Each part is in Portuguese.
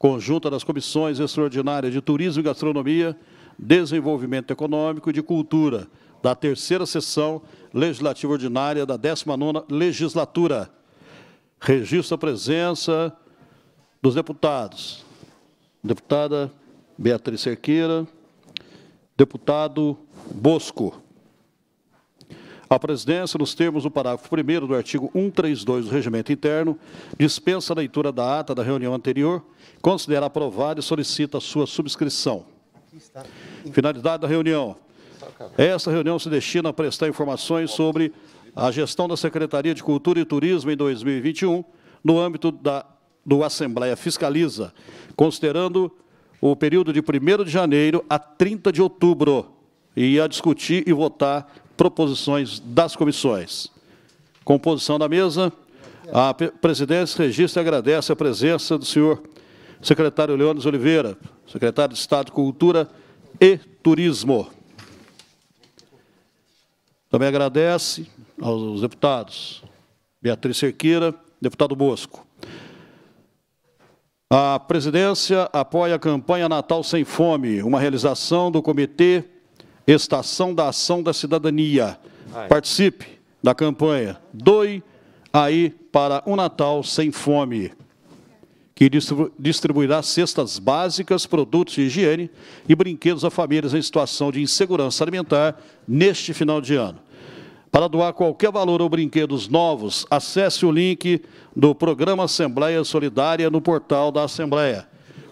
conjunta das comissões extraordinárias de Turismo e Gastronomia, Desenvolvimento Econômico e de Cultura, da terceira sessão legislativa ordinária da 19ª legislatura. Registro a presença dos deputados. Deputada Beatriz Cerqueira, deputado Bosco. A presidência, nos termos do parágrafo 1 do artigo 132 do Regimento Interno, dispensa a leitura da ata da reunião anterior, considera aprovada e solicita a sua subscrição. Finalidade da reunião. Esta reunião se destina a prestar informações sobre a gestão da Secretaria de Cultura e Turismo em 2021, no âmbito da, do Assembleia Fiscaliza, considerando o período de 1 de janeiro a 30 de outubro, e a discutir e votar proposições das comissões. Composição da mesa. A presidência registra e agradece a presença do senhor secretário Leones Oliveira, secretário de Estado de Cultura e Turismo. Também agradece aos deputados Beatriz Cerqueira, deputado Bosco. A presidência apoia a campanha Natal Sem Fome, uma realização do Comitê Estação da Ação da Cidadania. Participe da campanha. Doe aí para um Natal sem fome, que distribuirá cestas básicas, produtos de higiene e brinquedos a famílias em situação de insegurança alimentar neste final de ano. Para doar qualquer valor ou brinquedos novos, acesse o link do programa Assembleia Solidária no portal da Assembleia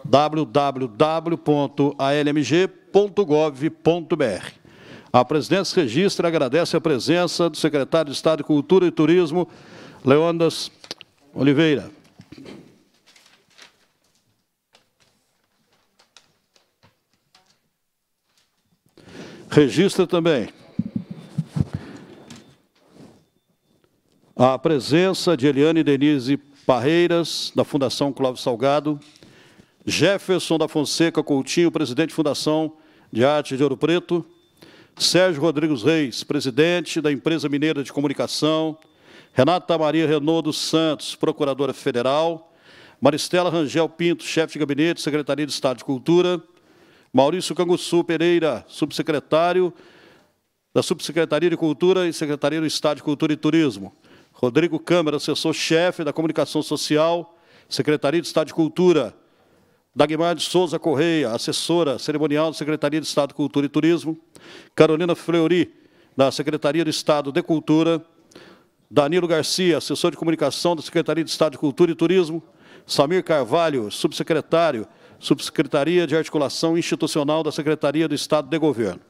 www.almg.gov.br. A presidência registra e agradece a presença do secretário de Estado de Cultura e Turismo, Leondas Oliveira. Registra também a presença de Eliane Denise Parreiras, da Fundação Clóvis Salgado, Jefferson da Fonseca Coutinho, presidente Fundação de Arte de Ouro Preto, Sérgio Rodrigues Reis, presidente da Empresa Mineira de Comunicação, Renata Maria Renaud dos Santos, procuradora federal, Maristela Rangel Pinto, chefe de gabinete, Secretaria de Estado de Cultura, Maurício Canguçu Pereira, subsecretário da Subsecretaria de Cultura e Secretaria do Estado de Cultura e Turismo, Rodrigo Câmara, assessor-chefe da Comunicação Social, Secretaria de Estado de Cultura, Dagmar de Souza Correia, assessora cerimonial da Secretaria de Estado de Cultura e Turismo, Carolina Fleury, da Secretaria de Estado de Cultura, Danilo Garcia, assessor de comunicação da Secretaria de Estado de Cultura e Turismo, Samir Carvalho, subsecretário, Subsecretaria de Articulação Institucional da Secretaria do Estado de Governo.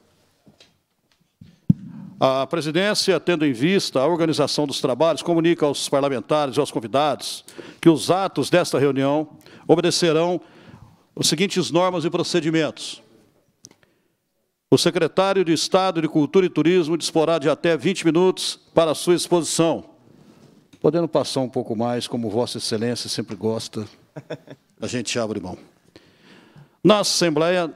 A presidência, tendo em vista a organização dos trabalhos, comunica aos parlamentares e aos convidados que os atos desta reunião obedecerão os seguintes normas e procedimentos. O secretário de Estado de Cultura e Turismo disporá de até 20 minutos para a sua exposição, podendo passar um pouco mais, como Vossa Excelência sempre gosta, a gente abre mão. Na Assembleia,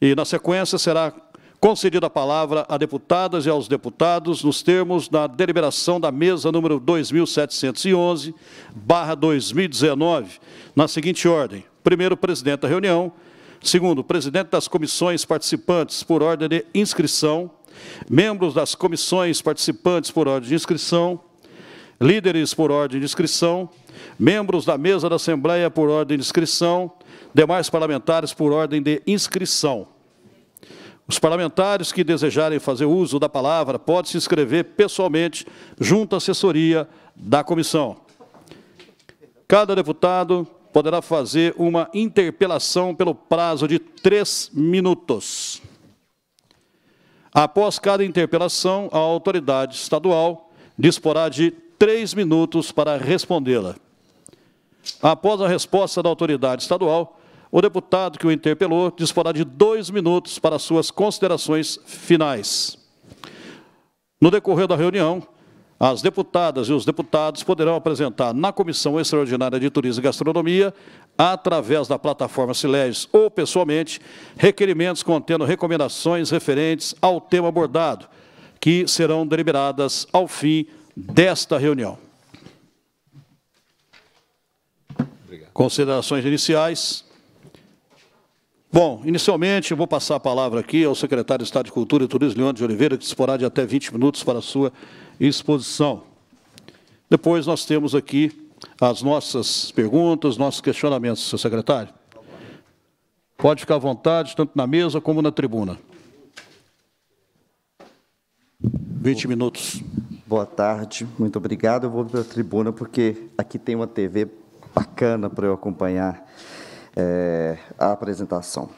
e na sequência, será concedida a palavra a deputadas e aos deputados nos termos da deliberação da mesa número 2711, 2019, na seguinte ordem. Primeiro, presidente da reunião. Segundo, presidente das comissões participantes por ordem de inscrição. Membros das comissões participantes por ordem de inscrição. Líderes por ordem de inscrição. Membros da mesa da Assembleia por ordem de inscrição. Demais parlamentares por ordem de inscrição. Os parlamentares que desejarem fazer uso da palavra podem se inscrever pessoalmente junto à assessoria da comissão. Cada deputado poderá fazer uma interpelação pelo prazo de três minutos. Após cada interpelação, a autoridade estadual disporá de três minutos para respondê-la. Após a resposta da autoridade estadual, o deputado que o interpelou disporá de dois minutos para suas considerações finais. No decorrer da reunião, as deputadas e os deputados poderão apresentar na Comissão Extraordinária de Turismo e Gastronomia, através da plataforma Silés ou pessoalmente, requerimentos contendo recomendações referentes ao tema abordado, que serão deliberadas ao fim desta reunião. Obrigado. Considerações iniciais. Bom, inicialmente vou passar a palavra aqui ao secretário de Estado de Cultura e Turismo, Leandro de Oliveira, que disporá de até 20 minutos para a sua exposição. Depois nós temos aqui as nossas perguntas, nossos questionamentos, senhor secretário. Pode ficar à vontade, tanto na mesa como na tribuna. 20 minutos. Boa tarde, muito obrigado. Eu vou para a tribuna porque aqui tem uma TV bacana para eu acompanhar é, a apresentação.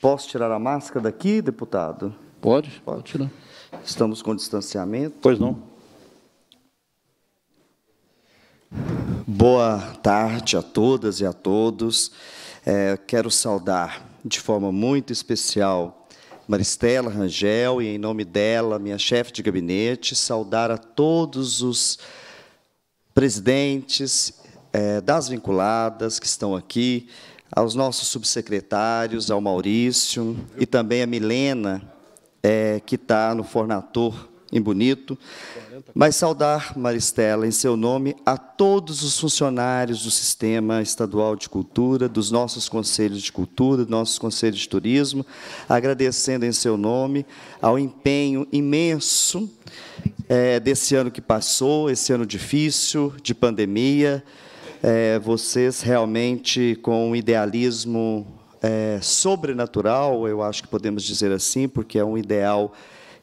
Posso tirar a máscara daqui, deputado? Pode, pode, pode tirar. Estamos com distanciamento. Pois não. Boa tarde a todas e a todos. É, quero saudar de forma muito especial Maristela Rangel e, em nome dela, minha chefe de gabinete, saudar a todos os presidentes é, das vinculadas que estão aqui, aos nossos subsecretários, ao Maurício e também a Milena, é, que está no Fornator, em Bonito, mas saudar, Maristela, em seu nome, a todos os funcionários do Sistema Estadual de Cultura, dos nossos conselhos de cultura, dos nossos conselhos de turismo, agradecendo em seu nome ao empenho imenso é, desse ano que passou, esse ano difícil, de pandemia, é, vocês realmente, com um idealismo é, sobrenatural, eu acho que podemos dizer assim, porque é um ideal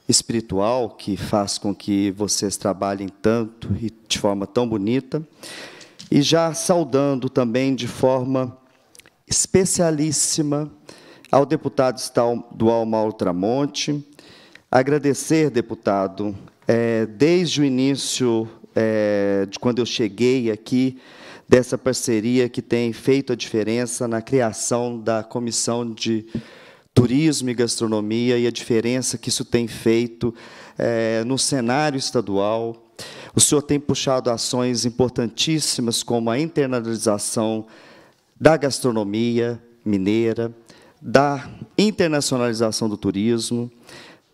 espiritual que faz com que vocês trabalhem tanto e de forma tão bonita. E já saudando também de forma especialíssima ao deputado estadual Mauro Tramonte, agradecer, deputado, é, desde o início é, de quando eu cheguei aqui, dessa parceria que tem feito a diferença na criação da Comissão de Turismo e Gastronomia e a diferença que isso tem feito é, no cenário estadual. O senhor tem puxado ações importantíssimas, como a internalização da gastronomia mineira, da internacionalização do turismo,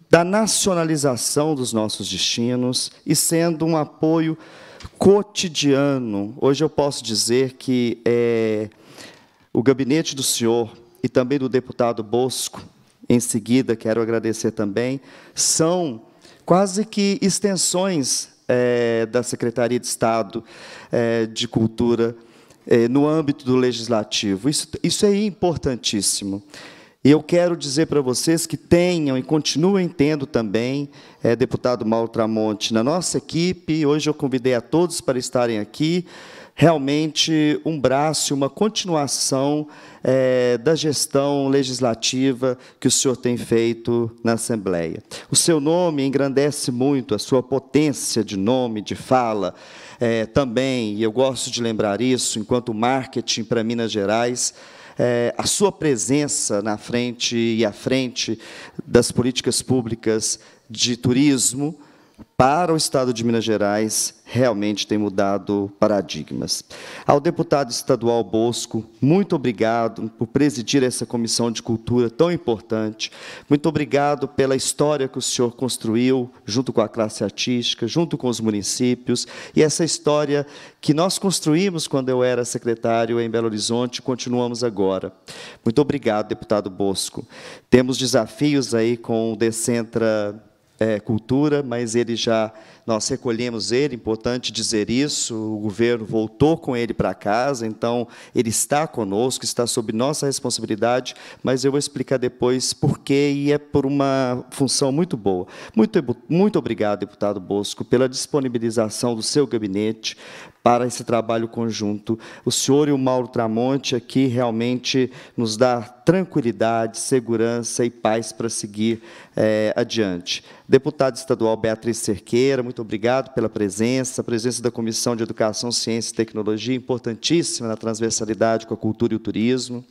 da nacionalização dos nossos destinos e sendo um apoio cotidiano. Hoje eu posso dizer que é, o gabinete do senhor e também do deputado Bosco, em seguida, quero agradecer também, são quase que extensões é, da Secretaria de Estado é, de Cultura é, no âmbito do legislativo. Isso, isso é importantíssimo. E eu quero dizer para vocês que tenham e continuem tendo também, é, deputado Mauro Tramonte, na nossa equipe, hoje eu convidei a todos para estarem aqui, realmente um braço, uma continuação é, da gestão legislativa que o senhor tem feito na Assembleia. O seu nome engrandece muito, a sua potência de nome, de fala, é, também, e eu gosto de lembrar isso, enquanto marketing para Minas Gerais, é, a sua presença na frente e à frente das políticas públicas de turismo, para o Estado de Minas Gerais realmente tem mudado paradigmas. Ao deputado estadual Bosco, muito obrigado por presidir essa comissão de cultura tão importante. Muito obrigado pela história que o senhor construiu junto com a classe artística, junto com os municípios, e essa história que nós construímos quando eu era secretário em Belo Horizonte, continuamos agora. Muito obrigado, deputado Bosco. Temos desafios aí com o Decentra é, cultura, mas ele já nós recolhemos ele, importante dizer isso, o governo voltou com ele para casa, então ele está conosco, está sob nossa responsabilidade, mas eu vou explicar depois por quê e é por uma função muito boa. Muito, muito obrigado, deputado Bosco, pela disponibilização do seu gabinete para esse trabalho conjunto. O senhor e o Mauro Tramonte aqui realmente nos dá tranquilidade, segurança e paz para seguir é, adiante. Deputado estadual Beatriz Cerqueira, muito muito obrigado pela presença, a presença da Comissão de Educação, Ciência e Tecnologia, importantíssima na transversalidade com a cultura e o turismo.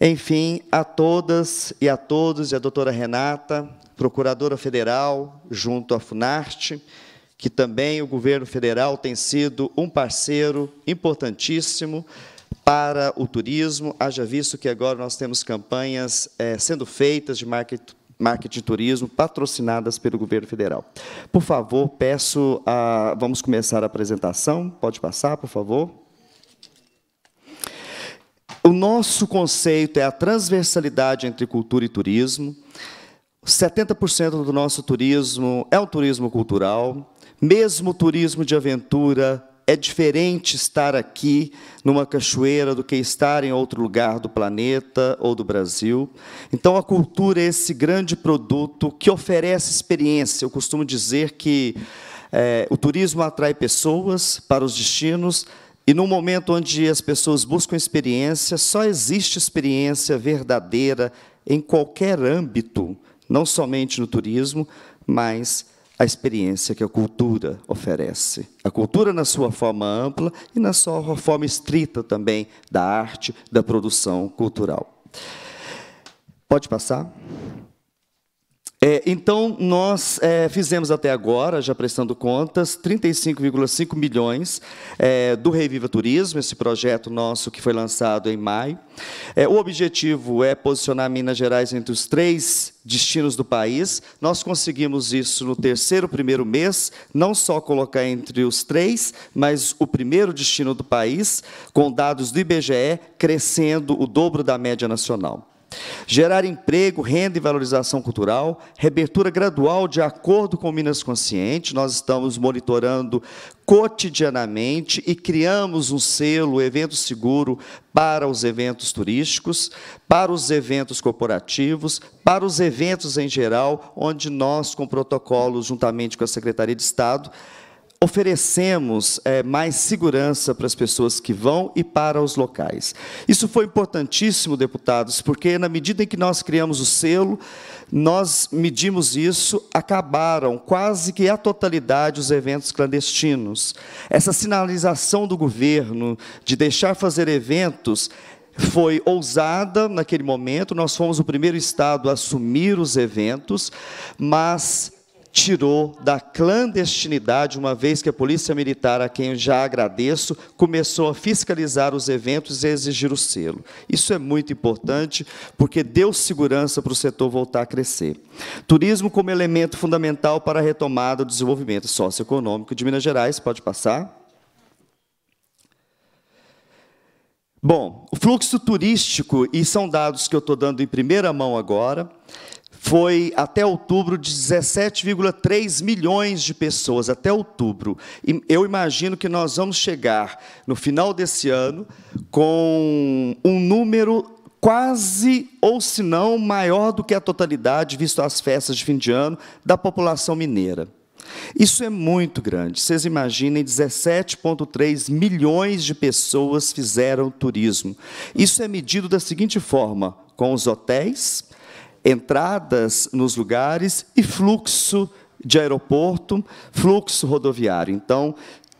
Enfim, a todas e a todos, e a doutora Renata, procuradora federal, junto à FUNARTE, que também o governo federal tem sido um parceiro importantíssimo para o turismo, haja visto que agora nós temos campanhas é, sendo feitas de marketing marketing e turismo, patrocinadas pelo governo federal. Por favor, peço a. Vamos começar a apresentação. Pode passar, por favor. O nosso conceito é a transversalidade entre cultura e turismo. 70% do nosso turismo é o turismo cultural, mesmo turismo de aventura, é diferente estar aqui numa cachoeira do que estar em outro lugar do planeta ou do Brasil. Então, a cultura é esse grande produto que oferece experiência. Eu costumo dizer que é, o turismo atrai pessoas para os destinos, e num momento onde as pessoas buscam experiência, só existe experiência verdadeira em qualquer âmbito, não somente no turismo, mas a experiência que a cultura oferece. A cultura na sua forma ampla e na sua forma estrita também da arte, da produção cultural. Pode passar? É, então, nós é, fizemos até agora, já prestando contas, 35,5 milhões é, do Reviva Turismo, esse projeto nosso que foi lançado em maio. É, o objetivo é posicionar Minas Gerais entre os três destinos do país. Nós conseguimos isso no terceiro primeiro mês, não só colocar entre os três, mas o primeiro destino do país, com dados do IBGE crescendo o dobro da média nacional. Gerar emprego, renda e valorização cultural, reabertura gradual de acordo com Minas Consciente, nós estamos monitorando cotidianamente e criamos um selo evento seguro para os eventos turísticos, para os eventos corporativos, para os eventos em geral, onde nós, com protocolo, juntamente com a Secretaria de Estado, oferecemos é, mais segurança para as pessoas que vão e para os locais. Isso foi importantíssimo, deputados, porque na medida em que nós criamos o selo, nós medimos isso, acabaram quase que a totalidade os eventos clandestinos. Essa sinalização do governo de deixar fazer eventos foi ousada naquele momento, nós fomos o primeiro estado a assumir os eventos, mas tirou da clandestinidade, uma vez que a Polícia Militar, a quem eu já agradeço, começou a fiscalizar os eventos e a exigir o selo. Isso é muito importante, porque deu segurança para o setor voltar a crescer. Turismo como elemento fundamental para a retomada do desenvolvimento socioeconômico de Minas Gerais. Pode passar. Bom, o fluxo turístico, e são dados que eu estou dando em primeira mão agora, foi até outubro de 17,3 milhões de pessoas, até outubro. E eu imagino que nós vamos chegar no final desse ano com um número quase ou se não maior do que a totalidade, visto as festas de fim de ano, da população mineira. Isso é muito grande. Vocês imaginem, 17,3 milhões de pessoas fizeram turismo. Isso é medido da seguinte forma: com os hotéis, entradas nos lugares e fluxo de aeroporto, fluxo rodoviário. Então,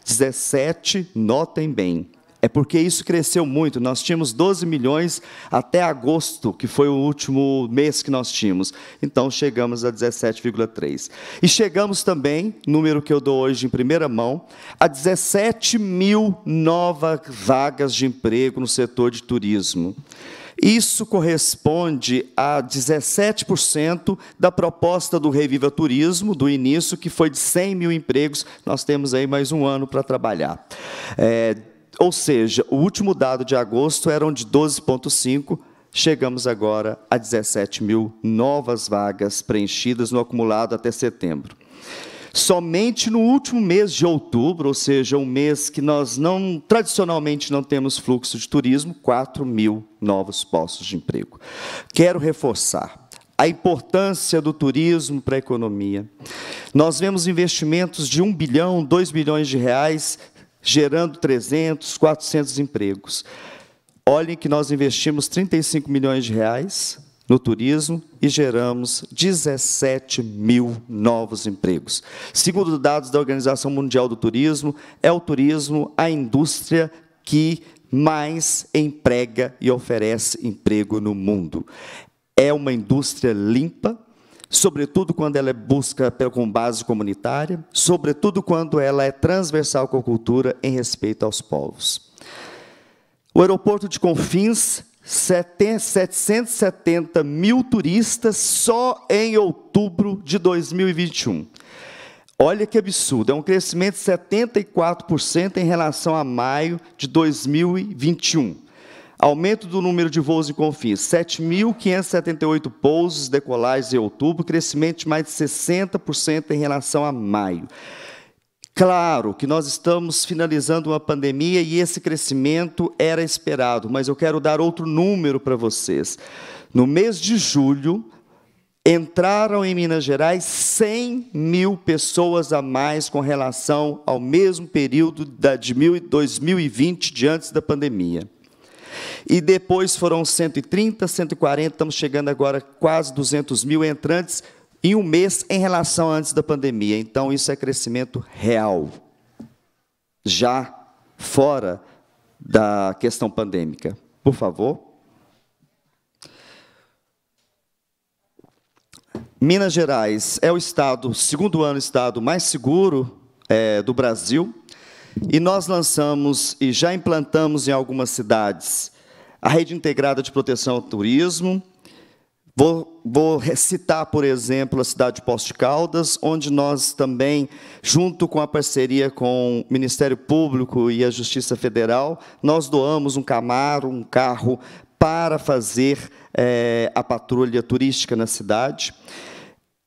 17, notem bem. É porque isso cresceu muito. Nós tínhamos 12 milhões até agosto, que foi o último mês que nós tínhamos. Então chegamos a 17,3. E chegamos também, número que eu dou hoje em primeira mão, a 17 mil novas vagas de emprego no setor de turismo. Isso corresponde a 17% da proposta do Reviva Turismo, do início, que foi de 100 mil empregos. Nós temos aí mais um ano para trabalhar. É, ou seja, o último dado de agosto eram de 12,5%. Chegamos agora a 17 mil novas vagas preenchidas no acumulado até setembro. Somente no último mês de outubro, ou seja, um mês que nós não tradicionalmente não temos fluxo de turismo, 4 mil novos postos de emprego. Quero reforçar a importância do turismo para a economia. Nós vemos investimentos de 1 bilhão, 2 bilhões de reais, gerando 300, 400 empregos. Olhem que nós investimos 35 milhões de reais no turismo e geramos 17 mil novos empregos. Segundo dados da Organização Mundial do Turismo, é o turismo a indústria que mais emprega e oferece emprego no mundo. É uma indústria limpa, sobretudo quando ela é busca com base comunitária, sobretudo quando ela é transversal com a cultura em respeito aos povos. O aeroporto de Confins 770 mil turistas só em outubro de 2021. Olha que absurdo, é um crescimento de 74% em relação a maio de 2021. Aumento do número de voos e confins, 7.578 pousos, decolagens em outubro, crescimento de mais de 60% em relação a maio. Claro que nós estamos finalizando uma pandemia e esse crescimento era esperado, mas eu quero dar outro número para vocês. No mês de julho, entraram em Minas Gerais 100 mil pessoas a mais com relação ao mesmo período de 2020, de antes da pandemia. E depois foram 130, 140, estamos chegando agora a quase 200 mil entrantes em um mês em relação a antes da pandemia. Então, isso é crescimento real, já fora da questão pandêmica. Por favor. Minas Gerais é o estado, segundo ano, estado mais seguro é, do Brasil. E nós lançamos e já implantamos em algumas cidades a rede integrada de proteção ao turismo, Vou, vou citar, por exemplo, a cidade de Posto de Caldas, onde nós também, junto com a parceria com o Ministério Público e a Justiça Federal, nós doamos um Camaro, um carro, para fazer é, a patrulha turística na cidade.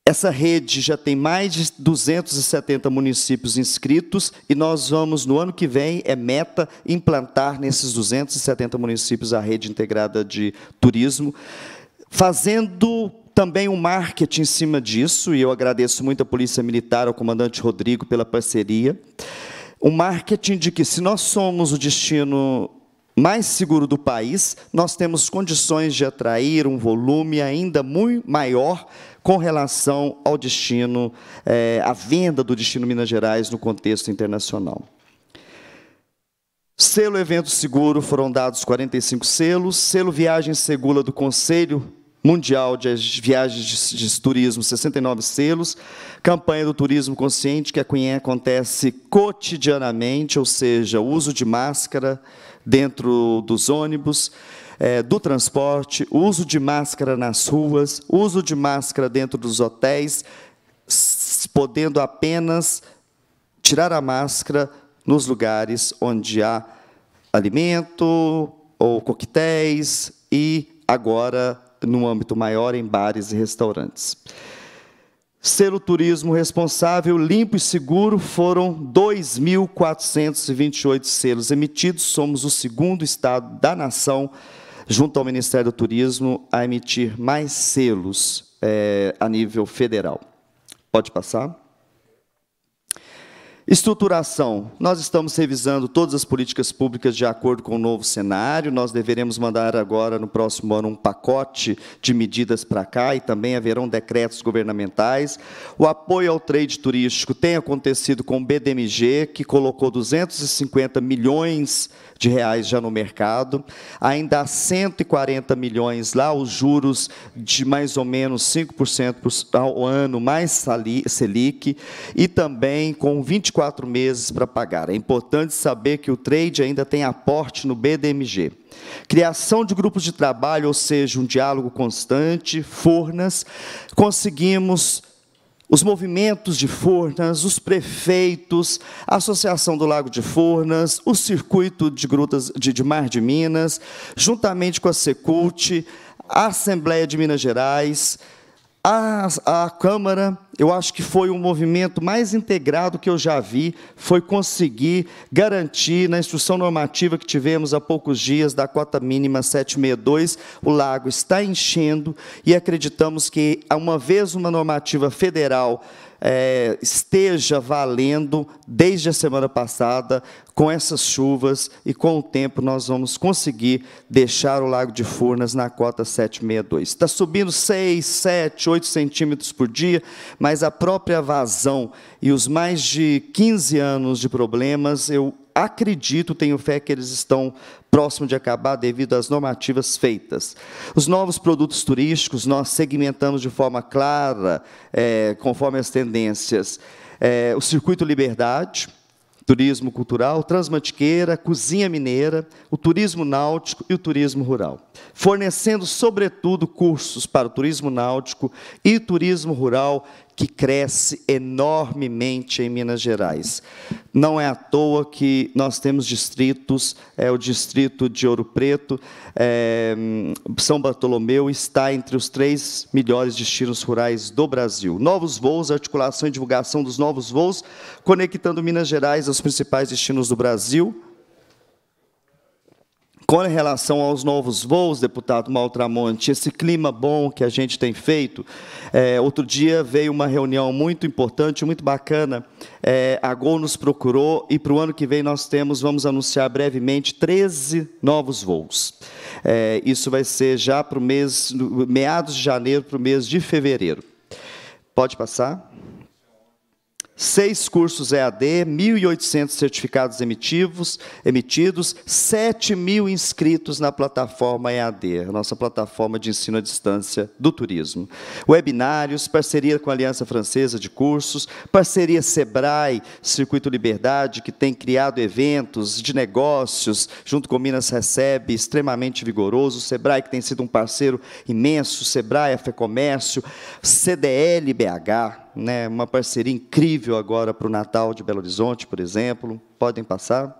Essa rede já tem mais de 270 municípios inscritos e nós vamos, no ano que vem, é meta implantar nesses 270 municípios a rede integrada de turismo fazendo também um marketing em cima disso, e eu agradeço muito à Polícia Militar, ao comandante Rodrigo pela parceria. Um marketing de que, se nós somos o destino mais seguro do país, nós temos condições de atrair um volume ainda muito maior com relação ao destino, é, à venda do destino Minas Gerais no contexto internacional. Selo Evento Seguro foram dados 45 selos, selo Viagem Segura do Conselho mundial de viagens de, de turismo, 69 selos, campanha do turismo consciente que acontece cotidianamente, ou seja, o uso de máscara dentro dos ônibus, é, do transporte, uso de máscara nas ruas, uso de máscara dentro dos hotéis, podendo apenas tirar a máscara nos lugares onde há alimento ou coquetéis e agora no âmbito maior em bares e restaurantes. Ser o turismo responsável, limpo e seguro, foram 2.428 selos emitidos. Somos o segundo estado da nação, junto ao Ministério do Turismo, a emitir mais selos é, a nível federal. Pode passar. Estruturação. Nós estamos revisando todas as políticas públicas de acordo com o novo cenário. Nós deveremos mandar agora, no próximo ano, um pacote de medidas para cá e também haverão decretos governamentais. O apoio ao trade turístico tem acontecido com o BDMG, que colocou 250 milhões de reais já no mercado. Ainda há 140 milhões lá, os juros de mais ou menos 5% ao ano, mais Selic, e também com 24 quatro meses para pagar. É importante saber que o trade ainda tem aporte no BDMG. Criação de grupos de trabalho, ou seja, um diálogo constante, Furnas, conseguimos os movimentos de Furnas, os prefeitos, a Associação do Lago de Furnas, o Circuito de Grutas de, de Mar de Minas, juntamente com a Secult, a Assembleia de Minas Gerais, a, a Câmara, eu acho que foi o um movimento mais integrado que eu já vi, foi conseguir garantir, na instrução normativa que tivemos há poucos dias, da cota mínima 762, o lago está enchendo e acreditamos que, uma vez uma normativa federal é, esteja valendo desde a semana passada. Com essas chuvas e com o tempo, nós vamos conseguir deixar o Lago de Furnas na cota 762. Está subindo 6, 7, 8 centímetros por dia, mas a própria vazão e os mais de 15 anos de problemas, eu acredito, tenho fé que eles estão próximo de acabar devido às normativas feitas. Os novos produtos turísticos nós segmentamos de forma clara, é, conforme as tendências, é, o circuito Liberdade, turismo cultural, transmantiqueira, cozinha mineira, o turismo náutico e o turismo rural, fornecendo, sobretudo, cursos para o turismo náutico e turismo rural que cresce enormemente em Minas Gerais. Não é à toa que nós temos distritos, é o distrito de Ouro Preto, é, São Bartolomeu está entre os três melhores destinos rurais do Brasil. Novos voos, articulação e divulgação dos novos voos, conectando Minas Gerais aos principais destinos do Brasil, com relação aos novos voos, deputado Maltramonte, esse clima bom que a gente tem feito, é, outro dia veio uma reunião muito importante, muito bacana, é, a Gol nos procurou e para o ano que vem nós temos, vamos anunciar brevemente, 13 novos voos. É, isso vai ser já para o mês, meados de janeiro, para o mês de fevereiro. Pode passar? seis cursos EAD, 1.800 certificados emitivos, emitidos, 7 mil inscritos na plataforma EAD, a nossa plataforma de ensino à distância do turismo. Webinários, parceria com a Aliança Francesa de Cursos, parceria SEBRAE, Circuito Liberdade, que tem criado eventos de negócios, junto com Minas Recebe, extremamente vigoroso, SEBRAE, que tem sido um parceiro imenso, SEBRAE, a FEComércio, CDL BH, né, uma parceria incrível agora para o Natal de Belo Horizonte, por exemplo. Podem passar.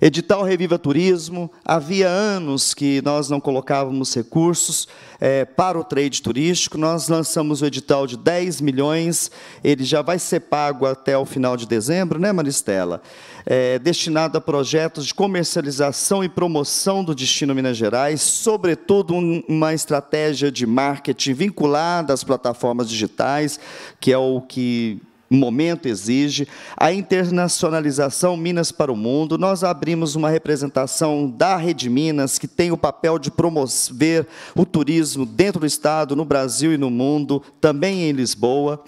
Edital Reviva Turismo, havia anos que nós não colocávamos recursos é, para o trade turístico, nós lançamos o edital de 10 milhões, ele já vai ser pago até o final de dezembro, né, Maristela? É, destinado a projetos de comercialização e promoção do destino Minas Gerais, sobretudo um, uma estratégia de marketing vinculada às plataformas digitais, que é o que momento exige, a internacionalização Minas para o Mundo. Nós abrimos uma representação da Rede Minas, que tem o papel de promover o turismo dentro do Estado, no Brasil e no mundo, também em Lisboa.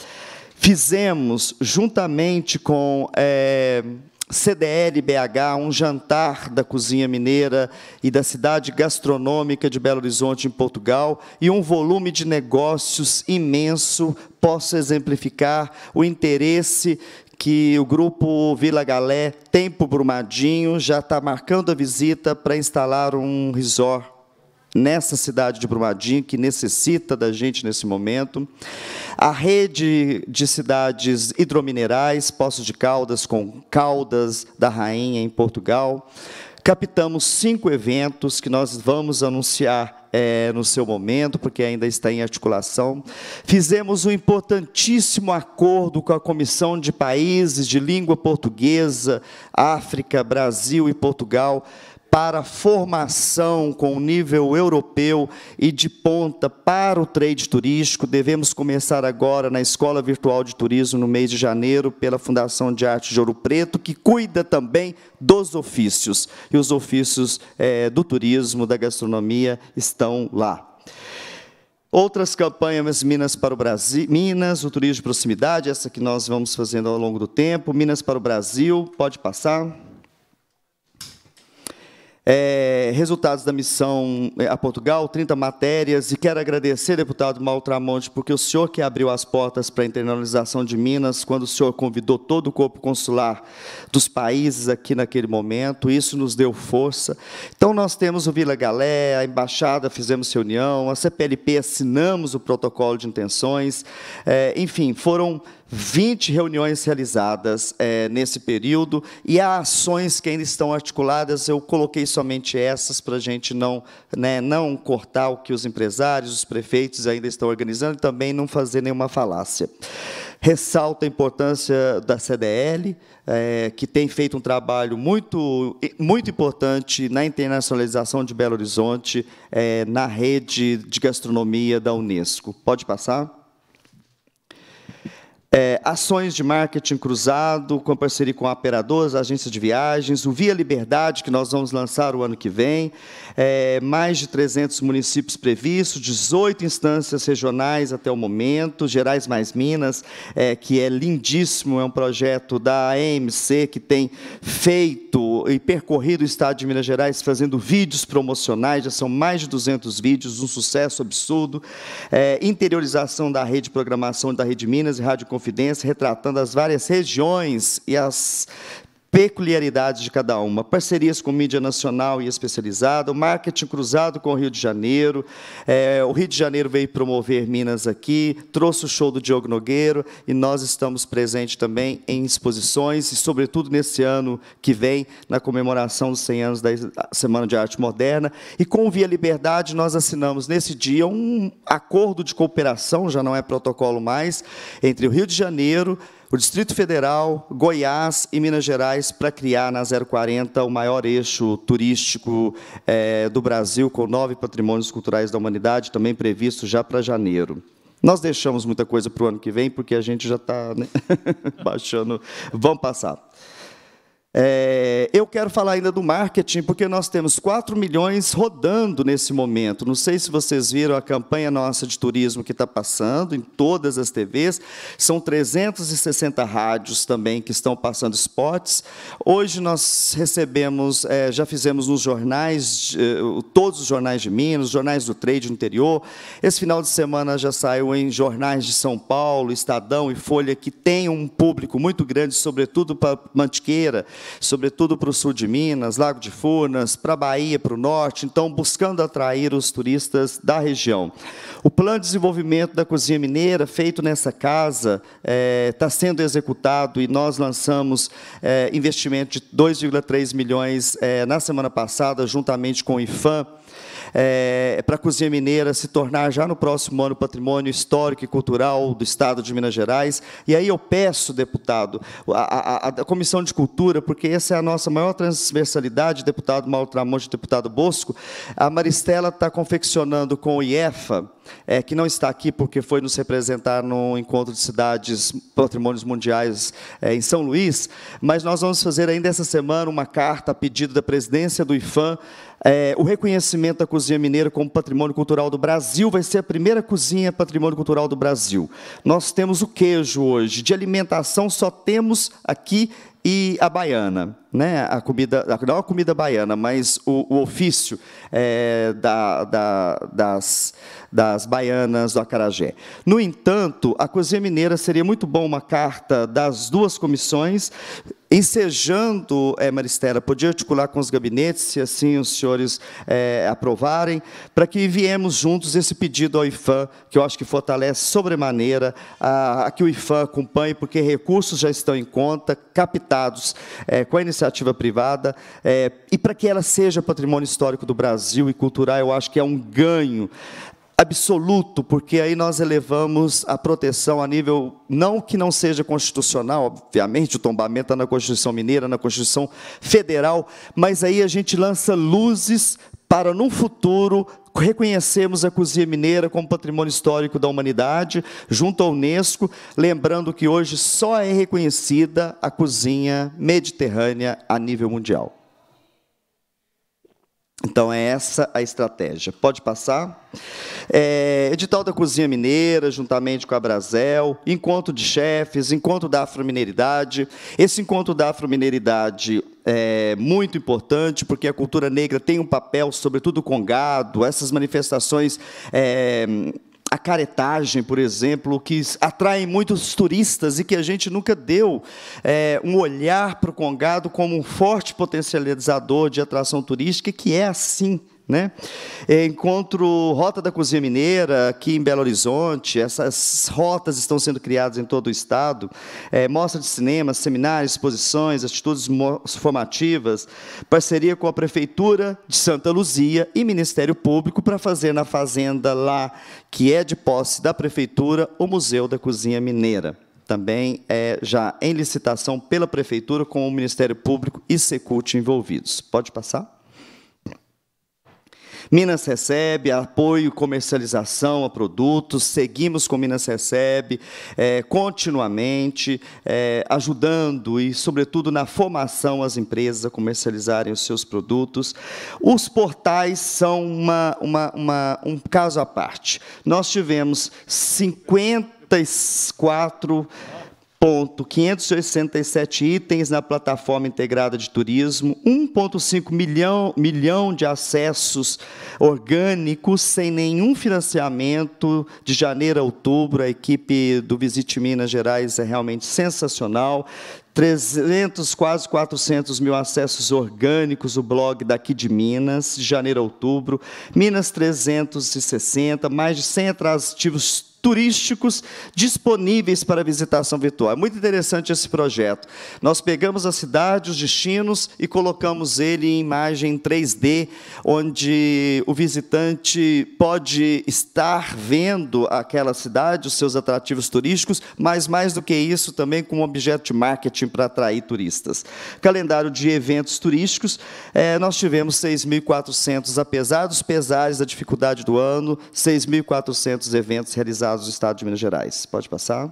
Fizemos, juntamente com é, CDL BH, um jantar da cozinha mineira e da cidade gastronômica de Belo Horizonte, em Portugal, e um volume de negócios imenso, posso exemplificar o interesse que o grupo Vila Galé tem para Brumadinho, já está marcando a visita para instalar um resort nessa cidade de Brumadinho, que necessita da gente nesse momento. A rede de cidades hidrominerais, Poços de Caldas, com Caldas da Rainha, em Portugal. Captamos cinco eventos que nós vamos anunciar é, no seu momento, porque ainda está em articulação. Fizemos um importantíssimo acordo com a Comissão de Países de Língua Portuguesa, África, Brasil e Portugal, para formação com nível europeu e de ponta para o trade turístico. Devemos começar agora na Escola Virtual de Turismo no mês de janeiro pela Fundação de Arte de Ouro Preto, que cuida também dos ofícios. E os ofícios é, do turismo, da gastronomia estão lá. Outras campanhas Minas para o Brasil, Minas, o turismo de proximidade, essa que nós vamos fazendo ao longo do tempo, Minas para o Brasil, pode passar. É, resultados da missão é, a Portugal, 30 matérias, e quero agradecer, deputado Maltramonte, porque o senhor que abriu as portas para a internalização de Minas, quando o senhor convidou todo o corpo consular dos países aqui naquele momento, isso nos deu força. Então, nós temos o Vila Galé, a Embaixada, fizemos reunião, a CPLP assinamos o protocolo de intenções, é, enfim, foram 20 reuniões realizadas é, nesse período e há ações que ainda estão articuladas. Eu coloquei somente essas para a gente não, né, não cortar o que os empresários, os prefeitos ainda estão organizando e também não fazer nenhuma falácia. Ressalto a importância da CDL, é, eh, que tem feito um trabalho muito, muito importante na internacionalização de Belo Horizonte, é, na rede de gastronomia da Unesco. Pode passar? é, ações de marketing cruzado, com parceria com operadores, agências de viagens, o Via Liberdade, que nós vamos lançar o ano que vem, é, mais de 300 municípios previstos, 18 instâncias regionais até o momento, Gerais Mais Minas, é, que é lindíssimo, é um projeto da AMC, que tem feito e percorrido o estado de Minas Gerais, fazendo vídeos promocionais, já são mais de 200 vídeos, um sucesso absurdo, é, interiorização da rede de programação da Rede Minas e Rádio Confidência, retratando as várias regiões e as peculiaridades de cada uma, parcerias com mídia nacional e especializada, o marketing cruzado com o Rio de Janeiro, é, o Rio de Janeiro veio promover Minas aqui, trouxe o show do Diogo Nogueiro, e nós estamos presentes também em exposições, e sobretudo nesse ano que vem, na comemoração dos 100 anos da Semana de Arte Moderna, e com o Via Liberdade nós assinamos nesse dia um acordo de cooperação, já não é protocolo mais, entre o Rio de Janeiro, o Distrito Federal, Goiás e Minas Gerais para criar na 040 o maior eixo turístico é, do Brasil, com nove patrimônios culturais da humanidade, também previsto já para janeiro. Nós deixamos muita coisa para o ano que vem, porque a gente já está né, baixando. Vamos passar. É, eu quero falar ainda do marketing, porque nós temos 4 milhões rodando nesse momento. Não sei se vocês viram a campanha nossa de turismo que está passando em todas as TVs. São 360 rádios também que estão passando spots. Hoje nós recebemos, é, já fizemos nos jornais, eh, todos os jornais de Minas, jornais do trade do interior. Esse final de semana já saiu em jornais de São Paulo, Estadão e Folha, que tem um público muito grande, sobretudo para Mantiqueira sobretudo para o sul de Minas, Lago de Furnas, para a Bahia, para o norte, então buscando atrair os turistas da região. O plano de desenvolvimento da cozinha mineira, feito nessa casa, está eh, é, sendo executado e nós lançamos é, investimento de 2,3 milhões é, na semana passada, juntamente com o IFAM é, para a cozinha mineira se tornar já no próximo ano patrimônio histórico e cultural do Estado de Minas Gerais. E aí eu peço, deputado, a, a, a Comissão de Cultura, porque essa é a nossa maior transversalidade, deputado Mauro Tramonte, deputado Bosco, a Maristela está confeccionando com o IEFA, é, que não está aqui porque foi nos representar no encontro de cidades patrimônios mundiais é, em São Luís, mas nós vamos fazer ainda essa semana uma carta a pedido da presidência do IFAM, é, o reconhecimento da cozinha Cozinha Mineira como Patrimônio Cultural do Brasil, vai ser a primeira cozinha Patrimônio Cultural do Brasil. Nós temos o queijo hoje, de alimentação só temos aqui e a baiana, né? A comida, não a comida baiana, mas o, o ofício é, da, da, das, das baianas do acarajé. No entanto, a cozinha mineira seria muito bom uma carta das duas comissões Ensejando, é, Maristela, podia articular com os gabinetes, se assim os senhores é, aprovarem, para que viemos juntos esse pedido ao IFAM, que eu acho que fortalece sobremaneira, a, a que o IFAM acompanhe, porque recursos já estão em conta, captados é, com a iniciativa privada, é, e para que ela seja patrimônio histórico do Brasil e cultural, eu acho que é um ganho absoluto, porque aí nós elevamos a proteção a nível, não que não seja constitucional, obviamente, o tombamento está é na Constituição Mineira, na Constituição Federal, mas aí a gente lança luzes para, num futuro, reconhecemos a Cozinha Mineira como patrimônio histórico da humanidade, junto à Unesco, lembrando que hoje só é reconhecida a cozinha mediterrânea a nível mundial. Então é essa a estratégia. Pode passar? É, edital da Cozinha Mineira, juntamente com a Brasel, encontro de chefes, encontro da afromineiridade. Esse encontro da afromineiridade é muito importante, porque a cultura negra tem um papel, sobretudo com gado, essas manifestações. É, a caretagem, por exemplo, que atrai muitos turistas e que a gente nunca deu é, um olhar para o Congado como um forte potencializador de atração turística, que é assim né? É, encontro Rota da Cozinha Mineira aqui em Belo Horizonte, essas rotas estão sendo criadas em todo o estado, é, mostra de cinema, seminários, exposições, atitudes formativas, parceria com a Prefeitura de Santa Luzia e Ministério Público para fazer na fazenda lá, que é de posse da Prefeitura, o Museu da Cozinha Mineira também é já em licitação pela Prefeitura com o Ministério Público e Secult envolvidos. Pode passar? Minas Recebe, apoio, comercialização a produtos, seguimos com Minas Recebe é, continuamente, é, ajudando e, sobretudo, na formação as empresas a comercializarem os seus produtos. Os portais são uma, uma, uma um caso à parte. Nós tivemos 54 ponto 567 itens na plataforma integrada de turismo, 1,5 milhão, milhão de acessos orgânicos sem nenhum financiamento. De janeiro a outubro, a equipe do Visite Minas Gerais é realmente sensacional. 300, quase 400 mil acessos orgânicos, o blog daqui de Minas, de janeiro a outubro. Minas 360, mais de 100 atrativos turísticos disponíveis para visitação virtual. É muito interessante esse projeto. Nós pegamos a cidade, os destinos e colocamos ele em imagem 3D, onde o visitante pode estar vendo aquela cidade, os seus atrativos turísticos, mas mais do que isso também com um objeto de marketing para atrair turistas. Calendário de eventos turísticos, é, nós tivemos 6.400, apesar dos pesares da dificuldade do ano, 6.400 eventos realizados do Estado de Minas Gerais. Pode passar.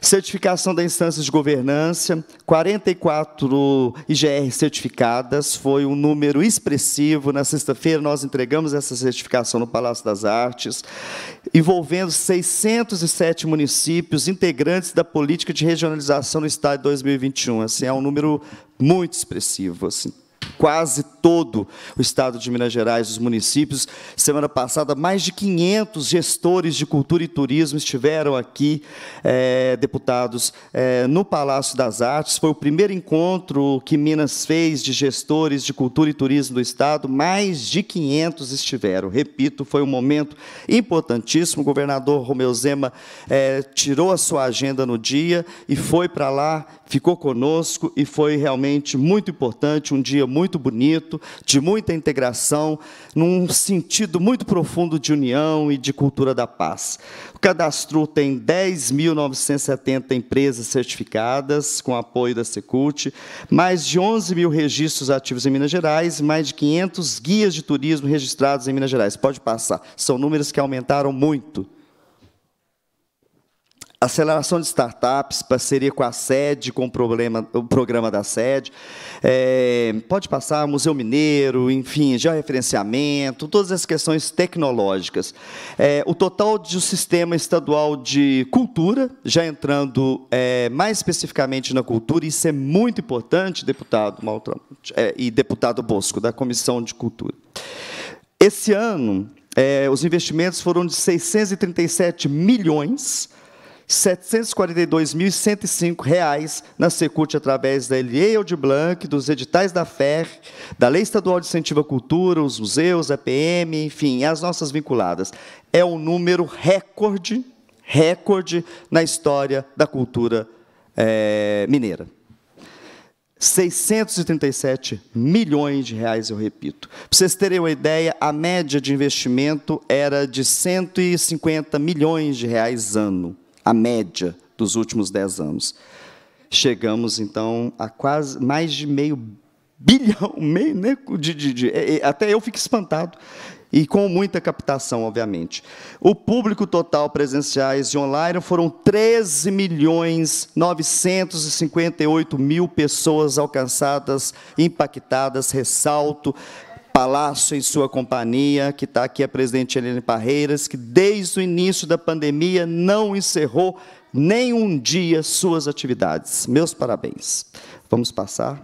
Certificação da instância de governança, 44 IGR certificadas, foi um número expressivo. Na sexta-feira, nós entregamos essa certificação no Palácio das Artes, envolvendo 607 municípios integrantes da política de regionalização no Estado de 2021. Assim, é um número muito expressivo. Assim, quase todo o estado de Minas Gerais, os municípios. Semana passada, mais de 500 gestores de cultura e turismo estiveram aqui, é, deputados, é, no Palácio das Artes. Foi o primeiro encontro que Minas fez de gestores de cultura e turismo do estado. Mais de 500 estiveram. Repito, foi um momento importantíssimo. O governador Romeu Zema é, tirou a sua agenda no dia e foi para lá ficou conosco e foi realmente muito importante, um dia muito bonito, de muita integração, num sentido muito profundo de união e de cultura da paz. O Cadastro tem 10.970 empresas certificadas com apoio da Secult, mais de 11 mil registros ativos em Minas Gerais, mais de 500 guias de turismo registrados em Minas Gerais. Pode passar, são números que aumentaram muito aceleração de startups, parceria com a sede, com o, problema, o programa da sede. É, pode passar Museu Mineiro, enfim, georreferenciamento, todas as questões tecnológicas. É, o total do sistema estadual de cultura, já entrando é, mais especificamente na cultura, isso é muito importante, deputado Maltrão é, e deputado Bosco, da Comissão de Cultura. Esse ano, é, os investimentos foram de 637 milhões 742.105 reais na Secult através da Elie de Blanc, dos editais da FER, da Lei Estadual de Incentivo à Cultura, os museus, a PM, enfim, as nossas vinculadas. É um número recorde, recorde na história da cultura é, mineira. 637 milhões de reais, eu repito. Para vocês terem uma ideia, a média de investimento era de 150 milhões de reais ano a média dos últimos dez anos. Chegamos, então, a quase mais de meio bilhão, meio, né, de, de, de, é, é, até eu fico espantado, e com muita captação, obviamente. O público total presenciais e online foram 13 milhões 958 mil pessoas alcançadas, impactadas, ressalto, Palácio em sua companhia, que está aqui a presidente Helene Parreiras, que desde o início da pandemia não encerrou nem um dia suas atividades. Meus parabéns. Vamos passar.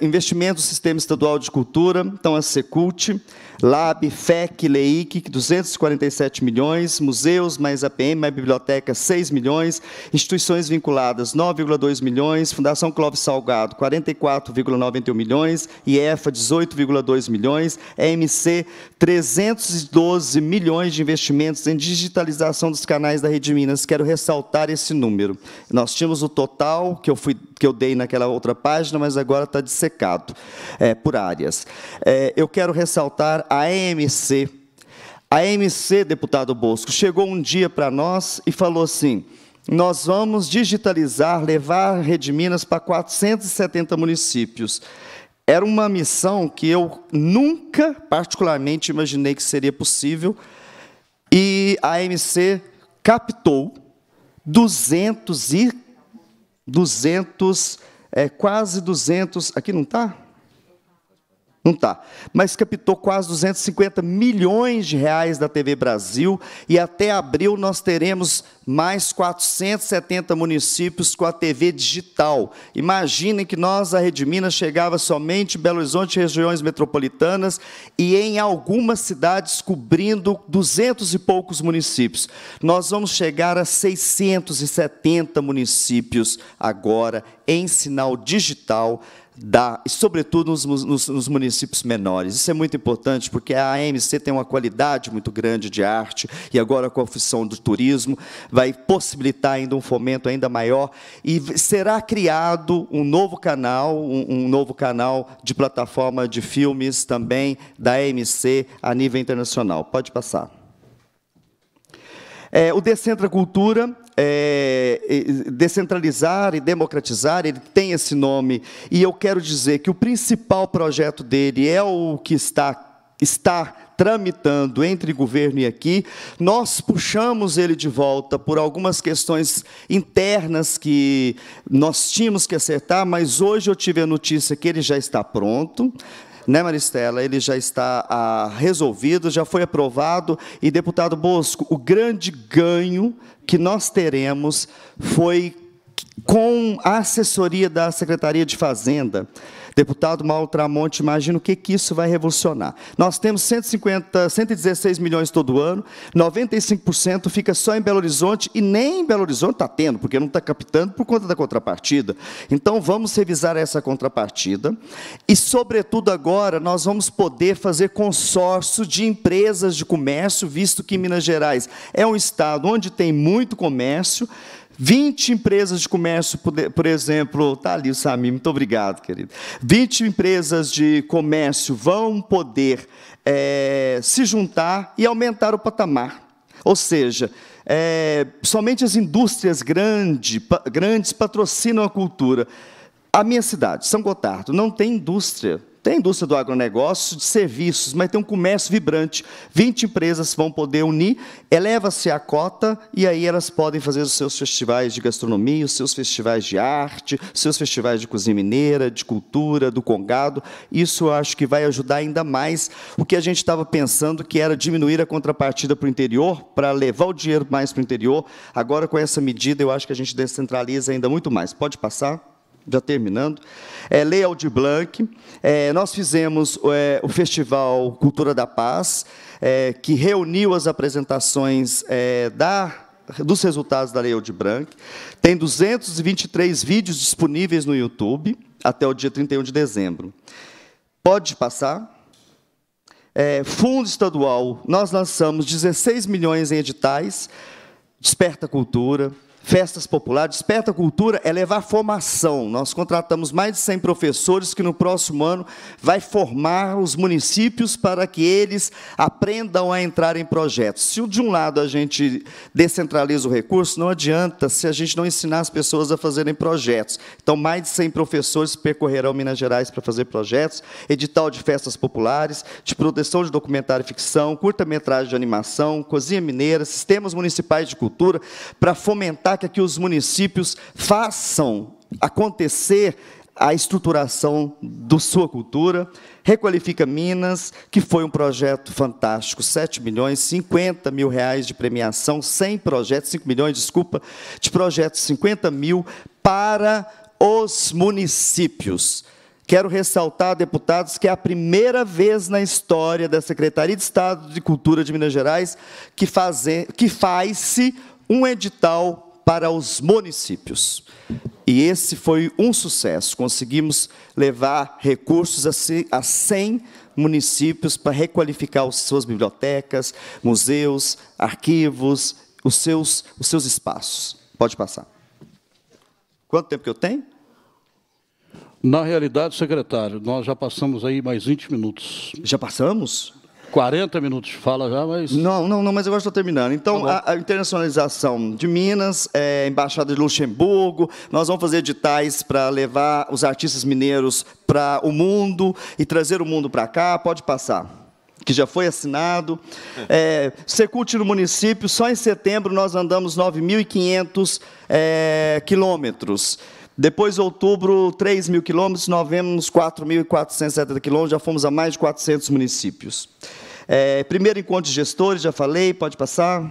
Investimento do Sistema Estadual de Cultura, então a Secult, LAB, FEC, LEIC, 247 milhões, museus, mais APM, mais biblioteca, 6 milhões, instituições vinculadas, 9,2 milhões, Fundação Clóvis Salgado, 44,91 milhões, IEFA, 18,2 milhões, EMC, 312 milhões de investimentos em digitalização dos canais da Rede Minas. Quero ressaltar esse número. Nós tínhamos o total que eu, fui, que eu dei naquela outra página, mas agora está dissecado é, por áreas. É, eu quero ressaltar AMC. A AMC, deputado Bosco, chegou um dia para nós e falou assim: nós vamos digitalizar, levar a Rede Minas para 470 municípios. Era uma missão que eu nunca, particularmente, imaginei que seria possível. E a AMC captou 200 e 200, é, quase 200, aqui não está? Não está, Mas captou quase 250 milhões de reais da TV Brasil e até abril nós teremos mais 470 municípios com a TV digital. Imaginem que nós, a Rede Minas, chegava somente em Belo Horizonte e regiões metropolitanas e em algumas cidades cobrindo 200 e poucos municípios. Nós vamos chegar a 670 municípios agora em sinal digital da, sobretudo nos, nos, nos, municípios menores. Isso é muito importante, porque a AMC tem uma qualidade muito grande de arte, e agora com a oficina do turismo, vai possibilitar ainda um fomento ainda maior, e será criado um novo canal, um, um novo canal de plataforma de filmes também da AMC a nível internacional. Pode passar. É, o Decentra Cultura é, descentralizar e democratizar, ele tem esse nome. E eu quero dizer que o principal projeto dele é o que está está tramitando entre governo e aqui, nós puxamos ele de volta por algumas questões internas que nós tínhamos que acertar, mas hoje eu tive a notícia que ele já está pronto né, Maristela? Ele já está ah, resolvido, já foi aprovado. E, deputado Bosco, o grande ganho que nós teremos foi com a assessoria da Secretaria de Fazenda. Deputado Mauro Tramonte, imagina o que, que isso vai revolucionar. Nós temos 150, 116 milhões todo ano, 95% fica só em Belo Horizonte e nem em Belo Horizonte está tendo, porque não está captando por conta da contrapartida. Então, vamos revisar essa contrapartida e, sobretudo, agora nós vamos poder fazer consórcio de empresas de comércio, visto que Minas Gerais é um estado onde tem muito comércio, 20 empresas de comércio, por exemplo, está ali o Samir, muito obrigado, querido. 20 empresas de comércio vão poder é, se juntar e aumentar o patamar. Ou seja, é, somente as indústrias grande, pa, grandes patrocinam a cultura. A minha cidade, São Gotardo, não tem indústria tem indústria do agronegócio, de serviços, mas tem um comércio vibrante. 20 empresas vão poder unir, eleva-se a cota e aí elas podem fazer os seus festivais de gastronomia, os seus festivais de arte, seus festivais de cozinha mineira, de cultura, do congado. Isso eu acho que vai ajudar ainda mais o que a gente estava pensando, que era diminuir a contrapartida para o interior, para levar o dinheiro mais para o interior. Agora, com essa medida, eu acho que a gente descentraliza ainda muito mais. Pode passar? já terminando, é, Lei Aldi Blanc. É, nós fizemos é, o Festival Cultura da Paz, é, que reuniu as apresentações é, da dos resultados da Lei Aldi Blanc. Tem 223 vídeos disponíveis no YouTube até o dia 31 de dezembro. Pode passar. É, fundo estadual, nós lançamos 16 milhões em editais, Desperta Cultura, festas populares, desperta cultura é levar formação. Nós contratamos mais de 100 professores que no próximo ano vai formar os municípios para que eles aprendam a entrar em projetos. Se de um lado a gente descentraliza o recurso, não adianta se a gente não ensinar as pessoas a fazerem projetos. Então, mais de 100 professores percorrerão Minas Gerais para fazer projetos, edital de festas populares, de proteção de documentário e ficção, curta-metragem de animação, cozinha mineira, sistemas municipais de cultura, para fomentar destaca que os municípios façam acontecer a estruturação da sua cultura, Requalifica Minas, que foi um projeto fantástico, 7 milhões, 50 mil reais de premiação, 100 projetos, 5 milhões, desculpa, de projetos, 50 mil para os municípios. Quero ressaltar, deputados, que é a primeira vez na história da Secretaria de Estado de Cultura de Minas Gerais que, faze, que faz-se um edital para os municípios. E esse foi um sucesso. Conseguimos levar recursos a 100 municípios para requalificar as suas bibliotecas, museus, arquivos, os seus, os seus espaços. Pode passar. Quanto tempo que eu tenho? Na realidade, secretário, nós já passamos aí mais 20 minutos. Já passamos? 40 minutos de fala já, mas. Não, não, não, mas eu gosto de terminar. Então, tá a, a, internacionalização de Minas, é, Embaixada de Luxemburgo, nós vamos fazer editais para levar os artistas mineiros para o mundo e trazer o mundo para cá. Pode passar que já foi assinado. É, Secult no município, só em setembro nós andamos 9.500 é, quilômetros. Depois, outubro, 3 mil quilômetros, novembro, 4.470 quilômetros, já fomos a mais de 400 municípios. É, primeiro encontro de gestores, já falei, pode passar.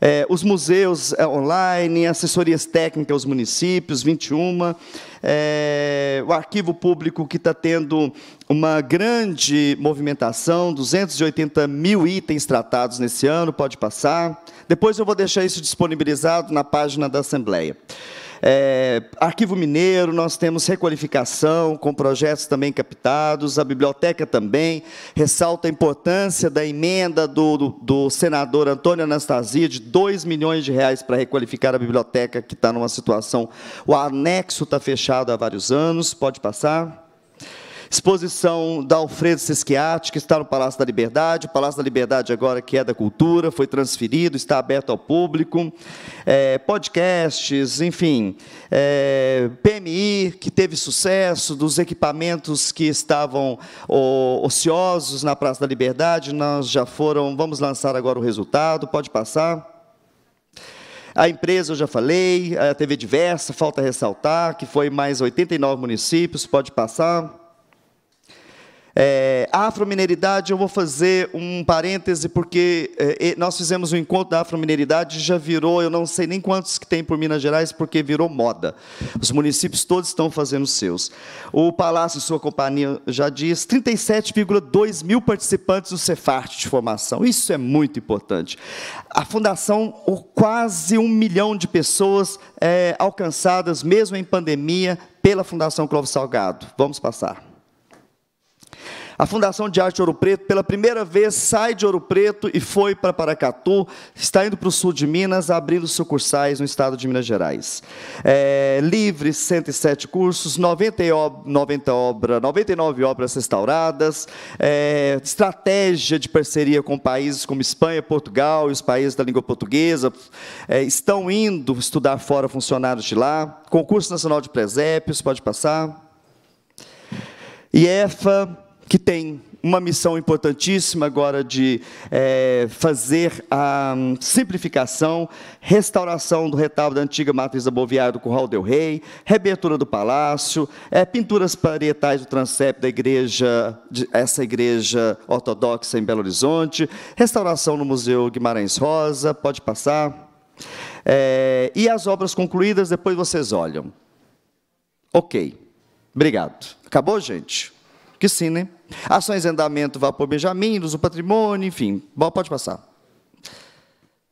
É, os museus é, online, assessorias técnicas aos municípios, 21, é, o arquivo público que está tendo uma grande movimentação, 280 mil itens tratados nesse ano, pode passar. Depois eu vou deixar isso disponibilizado na página da Assembleia. É, Arquivo Mineiro, nós temos requalificação com projetos também captados, a biblioteca também ressalta a importância da emenda do, do, do senador Antônio Anastasia de 2 milhões de reais para requalificar a biblioteca que está numa situação. O anexo está fechado há vários anos, pode passar. Exposição da Alfredo Sesquiati, que está no Palácio da Liberdade. O Palácio da Liberdade agora que é da cultura, foi transferido, está aberto ao público. É, podcasts, enfim. É, PMI, que teve sucesso, dos equipamentos que estavam o, ociosos na Praça da Liberdade, nós já foram, vamos lançar agora o resultado, pode passar. A empresa, eu já falei, a é, TV Diversa, falta ressaltar, que foi mais 89 municípios, pode passar. É, afromineridade, eu vou fazer um parêntese, porque é, nós fizemos um encontro da afromineridade, já virou, eu não sei nem quantos que tem por Minas Gerais, porque virou moda. Os municípios todos estão fazendo seus. O Palácio, sua companhia, já diz, 37,2 mil participantes do Cefarte de formação. Isso é muito importante. A Fundação, quase um milhão de pessoas é, alcançadas, mesmo em pandemia, pela Fundação Clóvis Salgado. Vamos passar. A Fundação de Arte de Ouro Preto, pela primeira vez, sai de Ouro Preto e foi para Paracatu, está indo para o sul de Minas, abrindo sucursais no estado de Minas Gerais. É, livre, 107 cursos, 90, 90 obra, 99 obras restauradas, é, estratégia de parceria com países como Espanha, Portugal e os países da língua portuguesa, é, estão indo estudar fora funcionários de lá, concurso nacional de presépios, pode passar, IEFA, que tem uma missão importantíssima agora de é, fazer a hum, simplificação, restauração do retalho da antiga matriz aboviária do Curral del Rei, reabertura do palácio, é, pinturas parietais do transepto da igreja, de, essa igreja ortodoxa em Belo Horizonte, restauração no Museu Guimarães Rosa, pode passar. É, e as obras concluídas, depois vocês olham. Ok. Obrigado. Acabou, gente? que sim, né? Ações em andamento, vapor Benjamin, uso patrimônio, enfim. Bom, pode passar.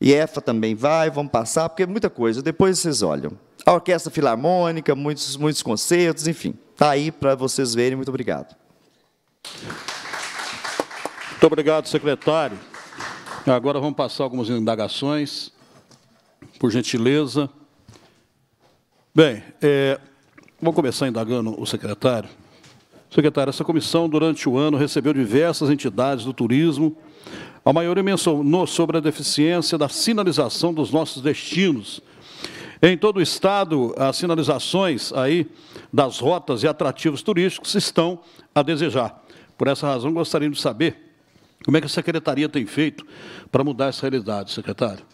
E EFA também vai, vamos passar, porque é muita coisa. Depois vocês olham. A Orquestra Filarmônica, muitos, muitos concertos, enfim. Está aí para vocês verem. Muito obrigado. Muito obrigado, secretário. Agora vamos passar algumas indagações, por gentileza. Bem, é, vou começar indagando o secretário Secretário, essa comissão, durante o ano, recebeu diversas entidades do turismo. A maioria mencionou sobre a deficiência da sinalização dos nossos destinos. Em todo o estado, as sinalizações aí das rotas e atrativos turísticos estão a desejar. Por essa razão, gostaríamos de saber como é que a secretaria tem feito para mudar essa realidade, secretário.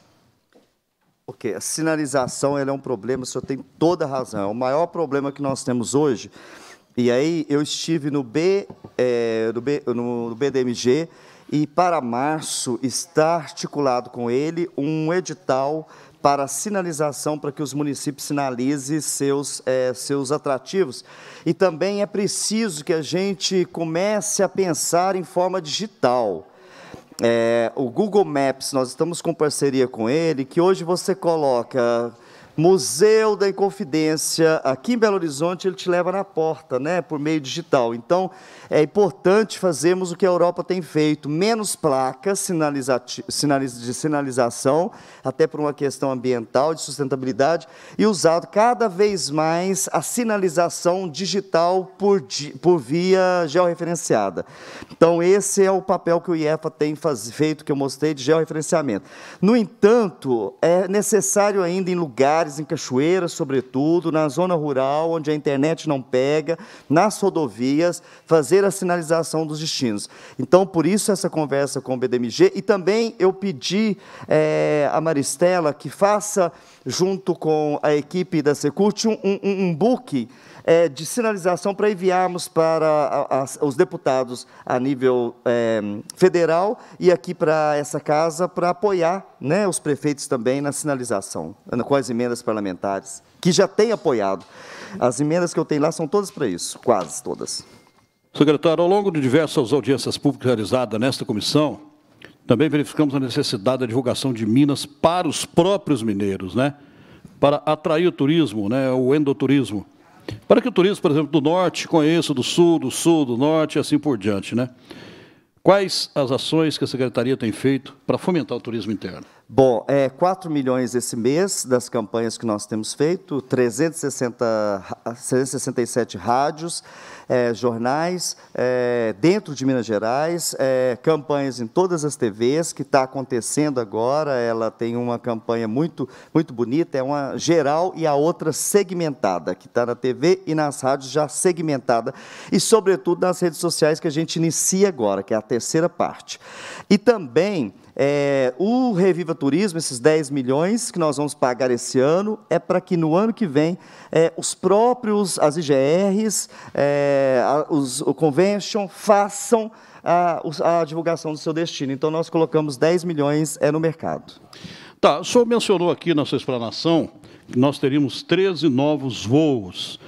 Ok, a sinalização é um problema, o senhor tem toda a razão. É o maior problema que nós temos hoje e aí eu estive no, B, é, no, B, no, no BDMG e para março está articulado com ele um edital para sinalização, para que os municípios sinalizem seus, é, seus atrativos. E também é preciso que a gente comece a pensar em forma digital. É, o Google Maps, nós estamos com parceria com ele, que hoje você coloca Museu da Inconfidência, aqui em Belo Horizonte, ele te leva na porta, né, por meio digital. Então, é importante fazermos o que a Europa tem feito, menos placas sinaliza de sinalização, até por uma questão ambiental, de sustentabilidade, e usado cada vez mais a sinalização digital por, di por via georreferenciada. Então, esse é o papel que o IEFA tem feito, que eu mostrei, de georreferenciamento. No entanto, é necessário ainda em lugares em cachoeiras, sobretudo, na zona rural, onde a internet não pega, nas rodovias, fazer a sinalização dos destinos. Então, por isso, essa conversa com o BDMG. E também eu pedi é, a Maristela que faça, junto com a equipe da Secult, um, um, um book é, de sinalização para enviarmos para a, a, os deputados a nível é, federal e aqui para essa casa para apoiar né, os prefeitos também na sinalização, com as emendas parlamentares, que já têm apoiado. As emendas que eu tenho lá são todas para isso, quase todas. Secretário, ao longo de diversas audiências públicas realizadas nesta comissão, também verificamos a necessidade da divulgação de Minas para os próprios mineiros, né? para atrair o turismo, né? o endoturismo. Para que o turismo, por exemplo, do norte conheça do sul, do sul, do norte e assim por diante, né? Quais as ações que a secretaria tem feito para fomentar o turismo interno? Bom, é 4 milhões esse mês das campanhas que nós temos feito, 360, 367 rádios, é, jornais, é, dentro de Minas Gerais, é, campanhas em todas as TVs, que está acontecendo agora, ela tem uma campanha muito, muito bonita, é uma geral e a outra segmentada, que está na TV e nas rádios já segmentada, e sobretudo nas redes sociais que a gente inicia agora, que é a terceira parte. E também é, o Reviva Turismo, esses 10 milhões que nós vamos pagar esse ano, é para que no ano que vem é, os próprios, as IGRs, é, a, os, o Convention, façam a, a, divulgação do seu destino. Então, nós colocamos 10 milhões é, no mercado. Tá, o senhor mencionou aqui na sua explanação que nós teríamos 13 novos voos.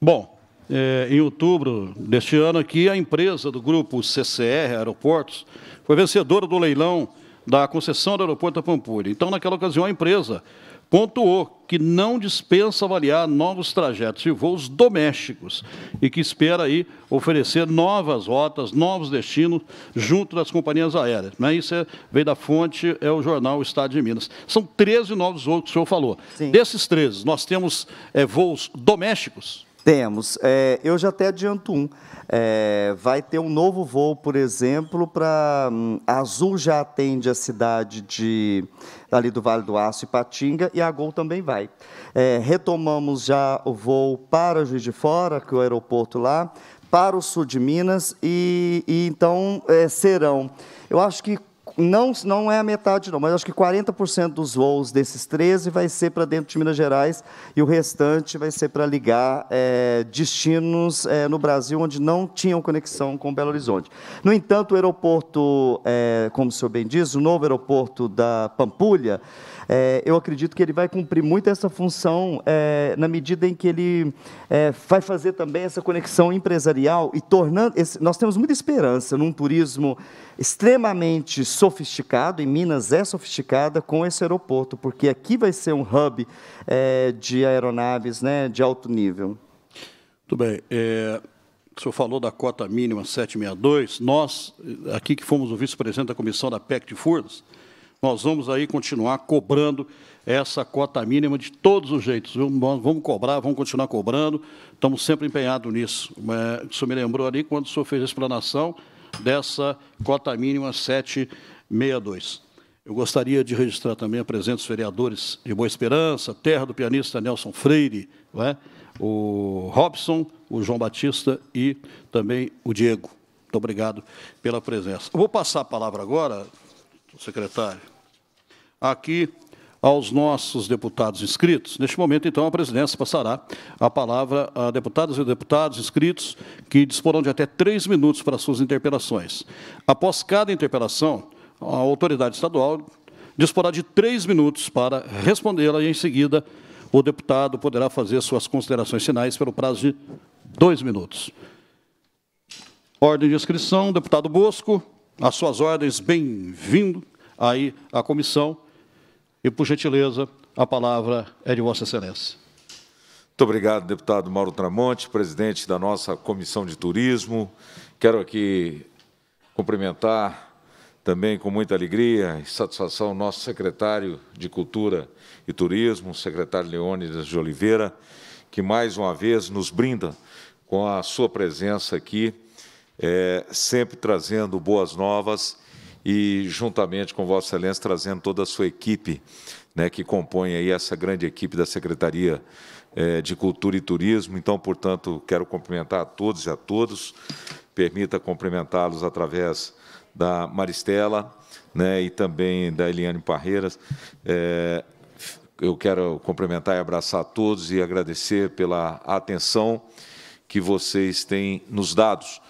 Bom, é, em outubro deste ano aqui, a empresa do grupo CCR Aeroportos foi vencedora do leilão da concessão do aeroporto da Pampulha. Então, naquela ocasião, a empresa pontuou que não dispensa avaliar novos trajetos e voos domésticos e que espera aí oferecer novas rotas, novos destinos junto das companhias aéreas. Né? Isso é, veio da fonte, é o jornal Estado de Minas. São 13 novos voos que o senhor falou. Sim. Desses 13, nós temos é, voos domésticos? Temos. É, eu já até adianto um. É, vai ter um novo voo, por exemplo, para hum, Azul já atende a cidade de ali do Vale do Aço e Patinga e a Gol também vai. É, retomamos já o voo para Juiz de Fora, que é o aeroporto lá, para o sul de Minas e, e então é, serão. Eu acho que não, não é a metade, não, mas acho que 40% dos voos desses 13 vai ser para dentro de Minas Gerais e o restante vai ser para ligar é, destinos é, no Brasil onde não tinham conexão com Belo Horizonte. No entanto, o aeroporto, é, como o senhor bem diz, o novo aeroporto da Pampulha, é, eu acredito que ele vai cumprir muito essa função é, na medida em que ele é, vai fazer também essa conexão empresarial e tornando. Esse, nós temos muita esperança num turismo extremamente sofisticado, e Minas é sofisticada com esse aeroporto, porque aqui vai ser um hub é, de aeronaves né, de alto nível. Muito bem. É, o senhor falou da cota mínima 762. Nós, aqui que fomos o vice-presidente da comissão da PEC de Furnas, nós vamos aí continuar cobrando essa cota mínima de todos os jeitos. Viu? vamos cobrar, vamos continuar cobrando, estamos sempre empenhados nisso. É, o senhor me lembrou ali quando o senhor fez a explanação dessa cota mínima 762. Eu gostaria de registrar também a presença dos vereadores de Boa Esperança, terra do pianista Nelson Freire, é? o Robson, o João Batista e também o Diego. Muito obrigado pela presença. Eu vou passar a palavra agora, secretário. Aqui aos nossos deputados inscritos. Neste momento, então, a presidência passará a palavra a deputadas e deputados inscritos que disporão de até três minutos para suas interpelações. Após cada interpelação, a autoridade estadual disporá de três minutos para respondê-la e, em seguida, o deputado poderá fazer suas considerações finais pelo prazo de dois minutos. Ordem de inscrição, deputado Bosco às suas ordens, bem-vindo aí à comissão. E, por gentileza, a palavra é de Vossa Excelência. Muito obrigado, deputado Mauro Tramonte, presidente da nossa Comissão de Turismo. Quero aqui cumprimentar também com muita alegria e satisfação nosso secretário de Cultura e Turismo, o secretário Leônidas de Oliveira, que mais uma vez nos brinda com a sua presença aqui é, sempre trazendo boas novas e, juntamente com Vossa Excelência, trazendo toda a sua equipe, né, que compõe aí essa grande equipe da Secretaria é, de Cultura e Turismo. Então, portanto, quero cumprimentar a todos e a todos, permita cumprimentá-los através da Maristela né, e também da Eliane Parreiras. É, eu quero cumprimentar e abraçar a todos e agradecer pela atenção que vocês têm nos dados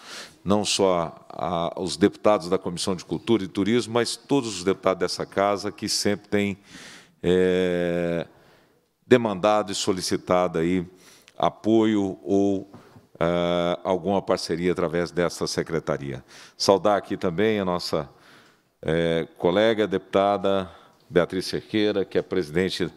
não só a, aos deputados da Comissão de Cultura e Turismo, mas todos os deputados dessa casa que sempre têm é, demandado e solicitado aí apoio ou é, alguma parceria através dessa secretaria. Saudar aqui também a nossa é, colega deputada Beatriz Cerqueira, que é presidente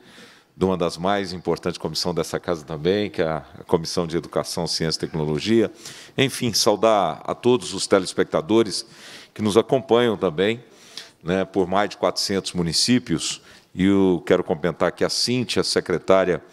de uma das mais importantes comissões dessa casa também, que é a Comissão de Educação, Ciência e Tecnologia. Enfim, saudar a todos os telespectadores que nos acompanham também, né, por mais de 400 municípios. E eu quero comentar que a Cíntia, secretária,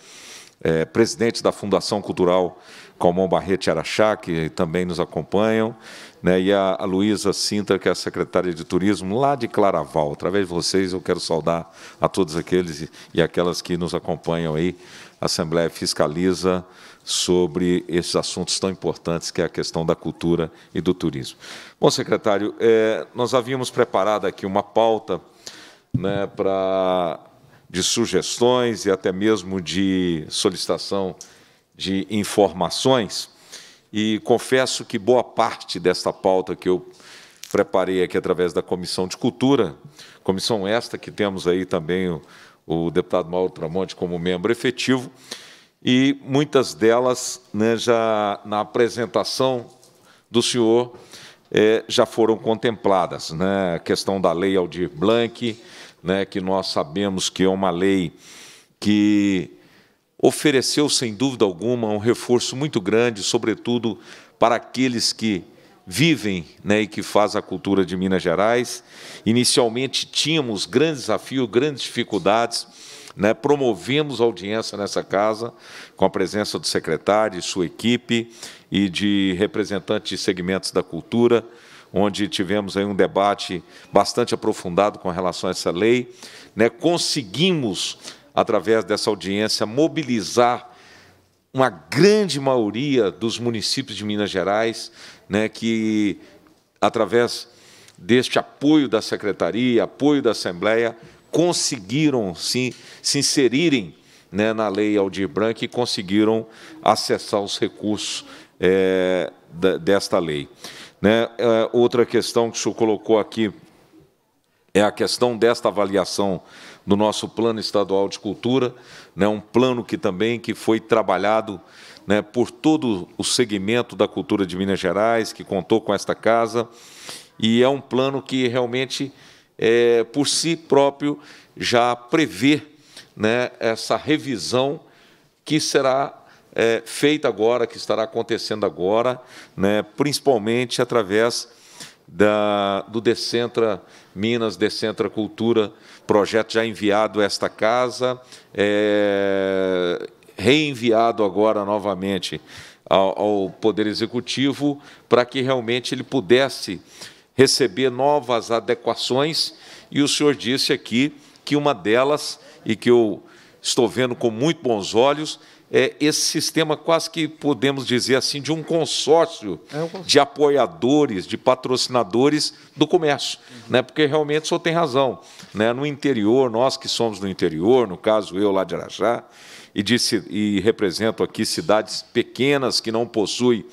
é, presidente da Fundação Cultural Calmon Barrete Araxá, que também nos acompanham, né, e a, a Luísa Sinta, que é a secretária de Turismo lá de Claraval. Através de vocês, eu quero saudar a todos aqueles e, e aquelas que nos acompanham aí. A Assembleia fiscaliza sobre esses assuntos tão importantes, que é a questão da cultura e do turismo. Bom, secretário, é, nós havíamos preparado aqui uma pauta né, para de sugestões e até mesmo de solicitação de informações, e confesso que boa parte dessa pauta que eu preparei aqui através da Comissão de Cultura, comissão esta que temos aí também o, o deputado Mauro Tramonte como membro efetivo, e muitas delas né, já na apresentação do senhor eh, já foram contempladas. Né? A questão da lei Aldir Blanc, né, que nós sabemos que é uma lei que ofereceu, sem dúvida alguma, um reforço muito grande, sobretudo para aqueles que vivem né, e que fazem a cultura de Minas Gerais. Inicialmente tínhamos grandes desafios, grandes dificuldades. Né, promovemos audiência nessa casa, com a presença do secretário, sua equipe e de representantes de segmentos da cultura, onde tivemos aí um debate bastante aprofundado com relação a essa lei. Né, conseguimos através dessa audiência, mobilizar uma grande maioria dos municípios de Minas Gerais, né, que, através deste apoio da secretaria, apoio da Assembleia, conseguiram sim, se inserirem né, na lei Aldir Blanc e conseguiram acessar os recursos é, desta lei. Né, eh, outra questão que o senhor colocou aqui é a questão desta avaliação do nosso plano estadual de cultura, né, um plano que também que foi trabalhado né, por todo o segmento da cultura de Minas Gerais, que contou com esta casa, e é um plano que realmente, é, por si próprio, já prevê né, essa revisão que será é, feita agora, que estará acontecendo agora, né, principalmente através da, do Decentra Minas, Decentra Cultura, projeto já enviado a esta casa, é, reenviado agora novamente ao, ao Poder Executivo, para que realmente ele pudesse receber novas adequações, e o senhor disse aqui que uma delas, e que eu estou vendo com muito bons olhos, é, esse sistema quase que podemos dizer assim de um consórcio, é um consórcio. de apoiadores, de patrocinadores do comércio, uhum. né? Porque realmente o senhor tem razão, né? No interior, nós que somos do interior, no caso eu lá de Araxá e, disse e represento aqui cidades pequenas que não possuem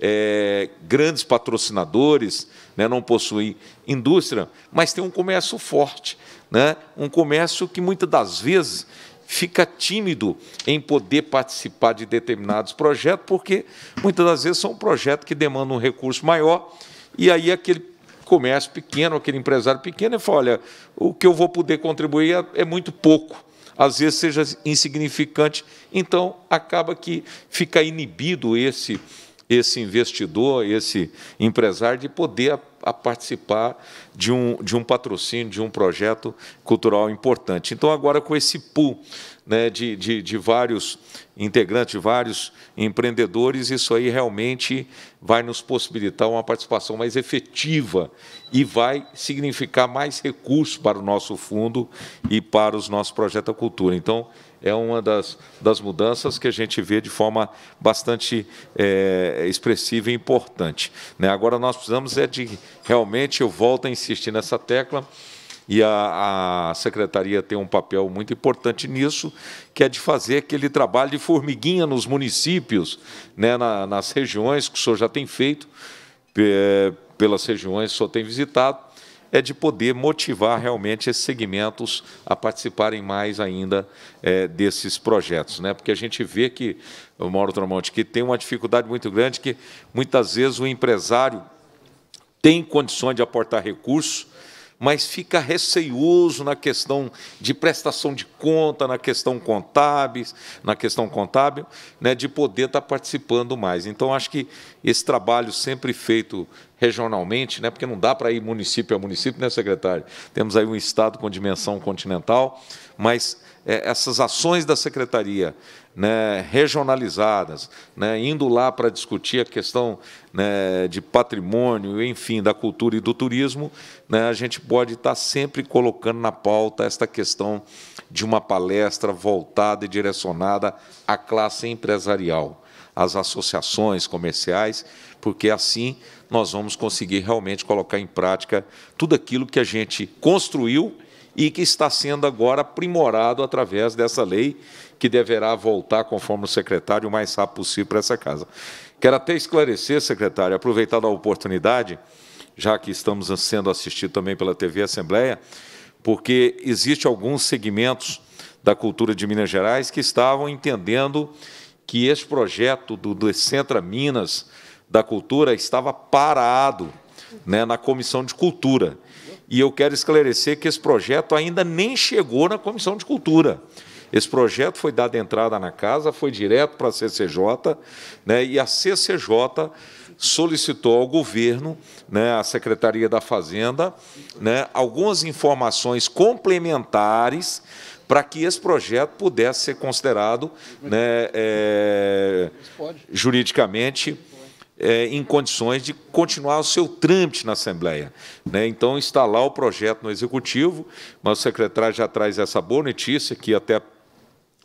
é, grandes patrocinadores, né? não possuem indústria, mas tem um comércio forte, né? Um comércio que muitas das vezes fica tímido em poder participar de determinados projetos, porque muitas das vezes são projetos que demandam um recurso maior, e aí aquele comércio pequeno, aquele empresário pequeno, ele fala: olha, o que eu vou poder contribuir é, é muito pouco. Às vezes seja insignificante, então acaba que fica inibido esse, esse investidor, esse empresário, de poder a participar de um, de um patrocínio, de um projeto cultural importante. Então, agora com esse pool né, de, de, de vários integrantes, de vários empreendedores, isso aí realmente vai nos possibilitar uma participação mais efetiva e vai significar mais recursos para o nosso fundo e para os nossos projetos da cultura. Então, é uma das, das mudanças que a gente vê de forma bastante é, expressiva e importante. Né? Agora, nós precisamos é de, realmente, eu volto a insistir nessa tecla, e a, a, secretaria tem um papel muito importante nisso, que é de fazer aquele trabalho de formiguinha nos municípios, né, na, nas regiões que o senhor já tem feito, pelas regiões que o senhor tem visitado, é de poder motivar realmente esses segmentos a participarem mais ainda é, desses projetos. Né? Porque a gente vê que, Mauro Tramonte, que tem uma dificuldade muito grande que muitas vezes o empresário tem condições de aportar recursos, mas fica receioso na questão de prestação de conta, na questão contábeis, na questão contábil, né, de poder estar tá participando mais. Então, acho que esse trabalho sempre feito regionalmente, né? porque não dá para ir município a município, né, secretário? Temos aí um Estado com dimensão continental, mas é, essas ações da secretaria né, regionalizadas, né, indo lá para discutir a questão né, de patrimônio, enfim, da cultura e do turismo, né, a gente pode estar tá sempre colocando na pauta esta questão de uma palestra voltada e direcionada à classe empresarial, às associações comerciais, porque assim nós vamos conseguir realmente colocar em prática tudo aquilo que a gente construiu e que está sendo agora aprimorado através dessa lei que deverá voltar, conforme o secretário, o mais rápido possível para essa casa. Quero até esclarecer, secretário, aproveitando a oportunidade, já que estamos sendo assistidos também pela TV Assembleia, porque existem alguns segmentos da cultura de Minas Gerais que estavam entendendo que este projeto do Decentra Minas da Cultura estava parado né, na Comissão de Cultura. E eu quero esclarecer que esse projeto ainda nem chegou na Comissão de Cultura. Esse projeto foi dado entrada na casa, foi direto para a CCJ, né, e a CCJ solicitou ao governo, né, à Secretaria da Fazenda, né, algumas informações complementares para que esse projeto pudesse ser considerado né, é, juridicamente é, em condições de continuar o seu trâmite na Assembleia. Né? Então, está lá o projeto no Executivo, mas o secretário já traz essa boa notícia, que até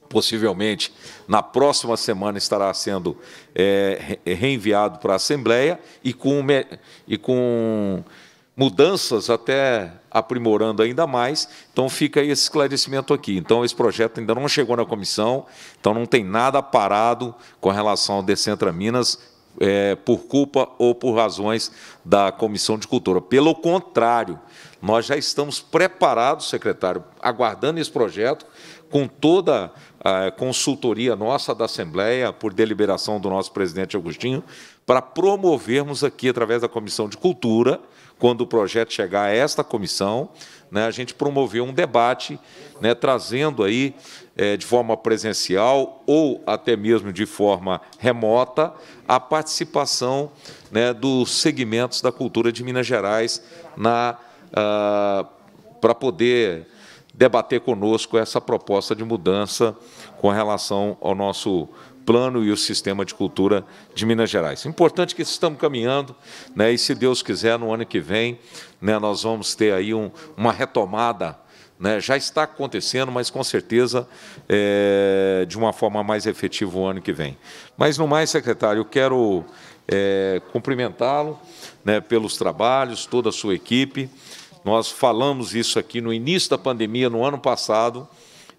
possivelmente na próxima semana estará sendo é, é reenviado para a Assembleia e com, e com mudanças até aprimorando ainda mais. Então fica esse esclarecimento aqui. Então esse projeto ainda não chegou na comissão, então não tem nada parado com relação ao Decentra Minas é, por culpa ou por razões da Comissão de Cultura. Pelo contrário, nós já estamos preparados, secretário, aguardando esse projeto, com toda a é, consultoria nossa da Assembleia, por deliberação do nosso presidente Agostinho, para promovermos aqui, através da Comissão de Cultura, quando o projeto chegar a esta comissão, né, a gente promover um debate, né, trazendo aí é, de forma presencial ou até mesmo de forma remota, a participação né, dos segmentos da cultura de Minas Gerais na, ah, para poder debater conosco essa proposta de mudança com relação ao nosso plano e o sistema de cultura de Minas Gerais. Importante que estamos caminhando, né, e se Deus quiser, no ano que vem, né, nós vamos ter aí um, uma retomada né? Já está acontecendo, mas com certeza é, de uma forma mais efetiva o ano que vem. Mas, no mais, secretário, eu quero é, cumprimentá-lo né, pelos trabalhos, toda a sua equipe. Nós falamos isso aqui no início da pandemia, no ano passado,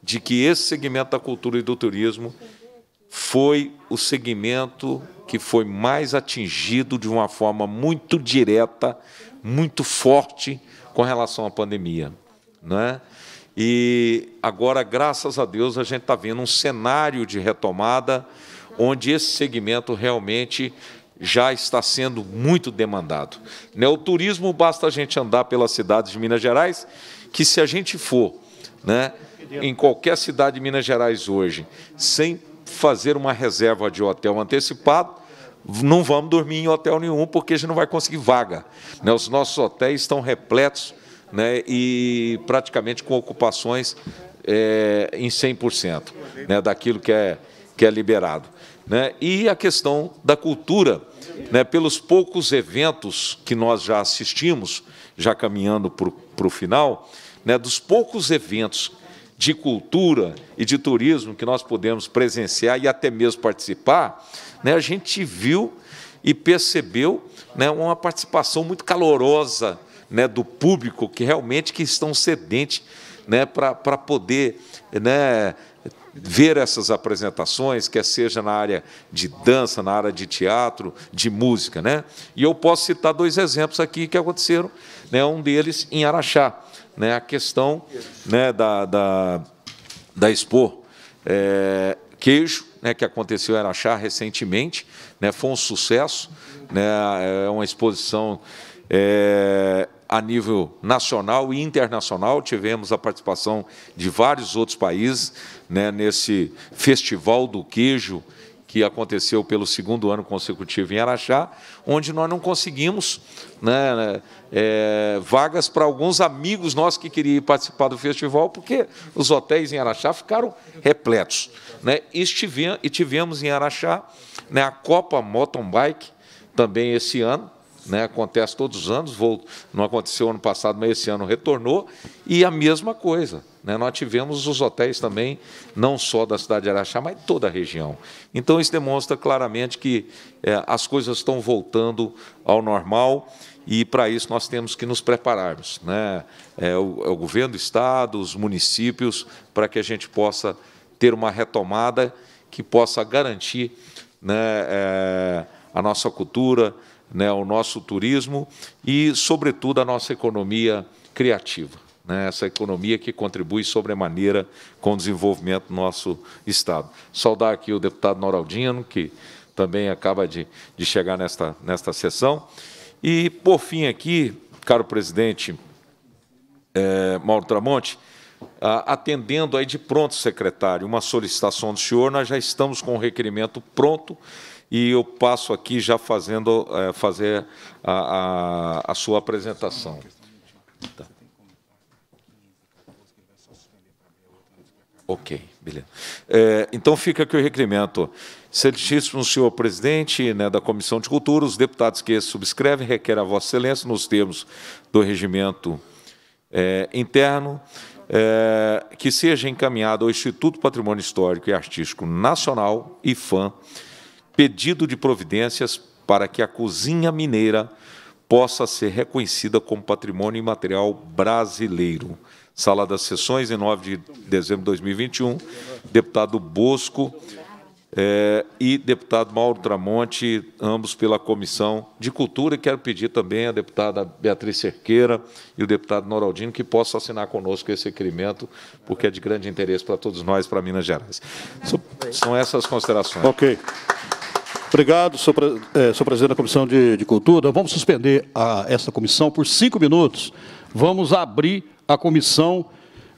de que esse segmento da cultura e do turismo foi o segmento que foi mais atingido de uma forma muito direta, muito forte com relação à pandemia. Né? E agora, graças a Deus, a gente está vendo um cenário de retomada onde esse segmento realmente já está sendo muito demandado. Né? O turismo basta a gente andar pelas cidades de Minas Gerais, que se a gente for né, em qualquer cidade de Minas Gerais hoje, sem fazer uma reserva de hotel antecipado, não vamos dormir em hotel nenhum, porque a gente não vai conseguir vaga. Né, os nossos hotéis estão repletos né, e praticamente com ocupações é, em 100% né, daquilo que é, que é liberado. Né? E a questão da cultura, né, pelos poucos eventos que nós já assistimos, já caminhando para o final, né, dos poucos eventos de cultura e de turismo que nós podemos presenciar e até mesmo participar, né, a gente viu e percebeu né, uma participação muito calorosa né, do público que realmente que estão sedentes né, para poder né, ver essas apresentações, quer seja na área de dança, na área de teatro, de música. Né? E eu posso citar dois exemplos aqui que aconteceram, né, um deles em Araxá, né, a questão né, da, da, da Expo é, Queijo, né, que aconteceu em Araxá recentemente, né, foi um sucesso, né, é uma exposição é, a nível nacional e internacional. Tivemos a participação de vários outros países né, nesse Festival do Queijo, que aconteceu pelo segundo ano consecutivo em Araxá, onde nós não conseguimos né, é, vagas para alguns amigos nossos que queriam participar do festival, porque os hotéis em Araxá ficaram repletos. Né, e, tivemos, e tivemos em Araxá né, a Copa Motombike também esse ano, né? acontece todos os anos, voltou não aconteceu ano passado, mas esse ano retornou, e a mesma coisa. Né? Nós tivemos os hotéis também, não só da cidade de Araxá, mas toda a região. Então, isso demonstra claramente que é, as coisas estão voltando ao normal e para isso nós temos que nos prepararmos, né? É, o, é o, governo do estado, os municípios, para que a gente possa ter uma retomada que possa garantir né, é, a nossa cultura, né, o nosso turismo e, sobretudo, a nossa economia criativa. Né, essa economia que contribui sobremaneira com o desenvolvimento do nosso Estado. Saudar aqui o deputado Noraldino, que também acaba de, de chegar nesta, nesta sessão. E, por fim, aqui, caro presidente é, Mauro Tramonte, atendendo aí de pronto, secretário, uma solicitação do senhor, nós já estamos com o requerimento pronto e eu passo aqui já fazendo é, fazer a, a, a, sua apresentação. Tá. Ok, beleza. É, então fica aqui o requerimento. Excelentíssimo senhor presidente né, da Comissão de Cultura, os deputados que subscrevem requer a Vossa Excelência, nos termos do regimento é, interno, é, que seja encaminhado ao Instituto Patrimônio Histórico e Artístico Nacional, IFAM, pedido de providências para que a cozinha mineira possa ser reconhecida como patrimônio imaterial brasileiro. Sala das Sessões, em 9 de dezembro de 2021, deputado Bosco é, e deputado Mauro Tramonte, ambos pela Comissão de Cultura, e quero pedir também à deputada Beatriz Cerqueira e o deputado Noraldino que possam assinar conosco esse requerimento, porque é de grande interesse para todos nós, para Minas Gerais. São essas considerações. Ok. Obrigado, senhor, é, senhor presidente da Comissão de, de Cultura. Vamos suspender a, essa comissão por cinco minutos. Vamos abrir a comissão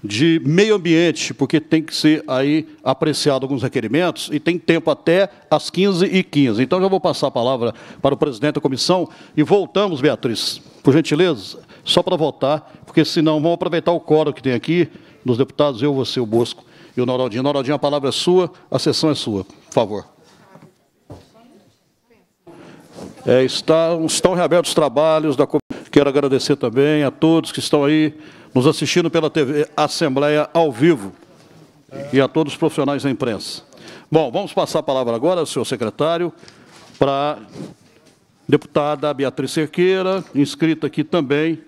de meio ambiente, porque tem que ser aí apreciado alguns requerimentos e tem tempo até às 15h15. Então, já vou passar a palavra para o presidente da comissão e voltamos, Beatriz, por gentileza, só para votar, porque senão vão aproveitar o coro que tem aqui, dos deputados, eu, você, o Bosco e o Noraldinho. Noraldinho, a palavra é sua, a sessão é sua, por favor. É, está, estão reabertos os trabalhos da Quero agradecer também a todos que estão aí nos assistindo pela TV Assembleia ao vivo e a todos os profissionais da imprensa. Bom, vamos passar a palavra agora ao senhor secretário para a deputada Beatriz Cerqueira, inscrita aqui também,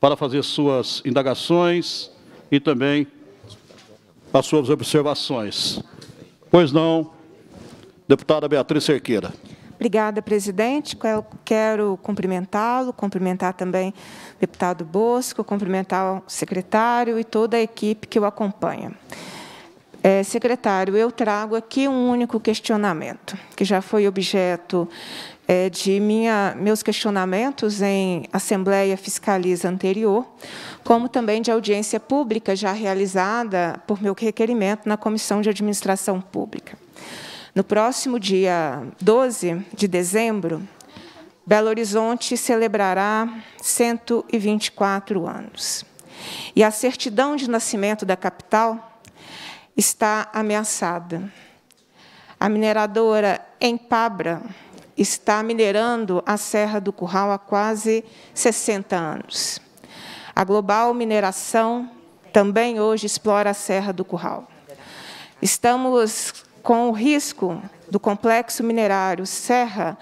para fazer suas indagações e também as suas observações. Pois não, deputada Beatriz Cerqueira. Obrigada, presidente. Quero cumprimentá-lo, cumprimentar também o deputado Bosco, cumprimentar o secretário e toda a equipe que o acompanha. É, secretário, eu trago aqui um único questionamento, que já foi objeto é, de minha, meus questionamentos em Assembleia Fiscaliza anterior, como também de audiência pública já realizada por meu requerimento na Comissão de Administração Pública. No próximo dia 12 de dezembro, Belo Horizonte celebrará 124 anos. E a certidão de nascimento da capital está ameaçada. A mineradora Empabra está minerando a Serra do Curral há quase 60 anos. A Global Mineração também hoje explora a Serra do Curral. Estamos com o risco do complexo minerário Serra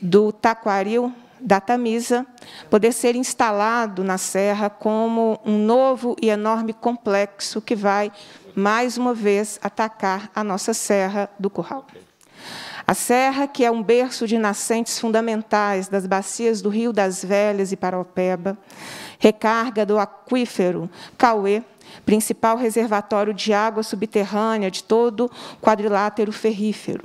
do Taquaril, da Tamisa, poder ser instalado na Serra como um novo e enorme complexo que vai, mais uma vez, atacar a nossa Serra do Curral. A serra, que é um berço de nascentes fundamentais das bacias do Rio das Velhas e Paropeba, recarga do aquífero Cauê, principal reservatório de água subterrânea de todo o quadrilátero ferrífero.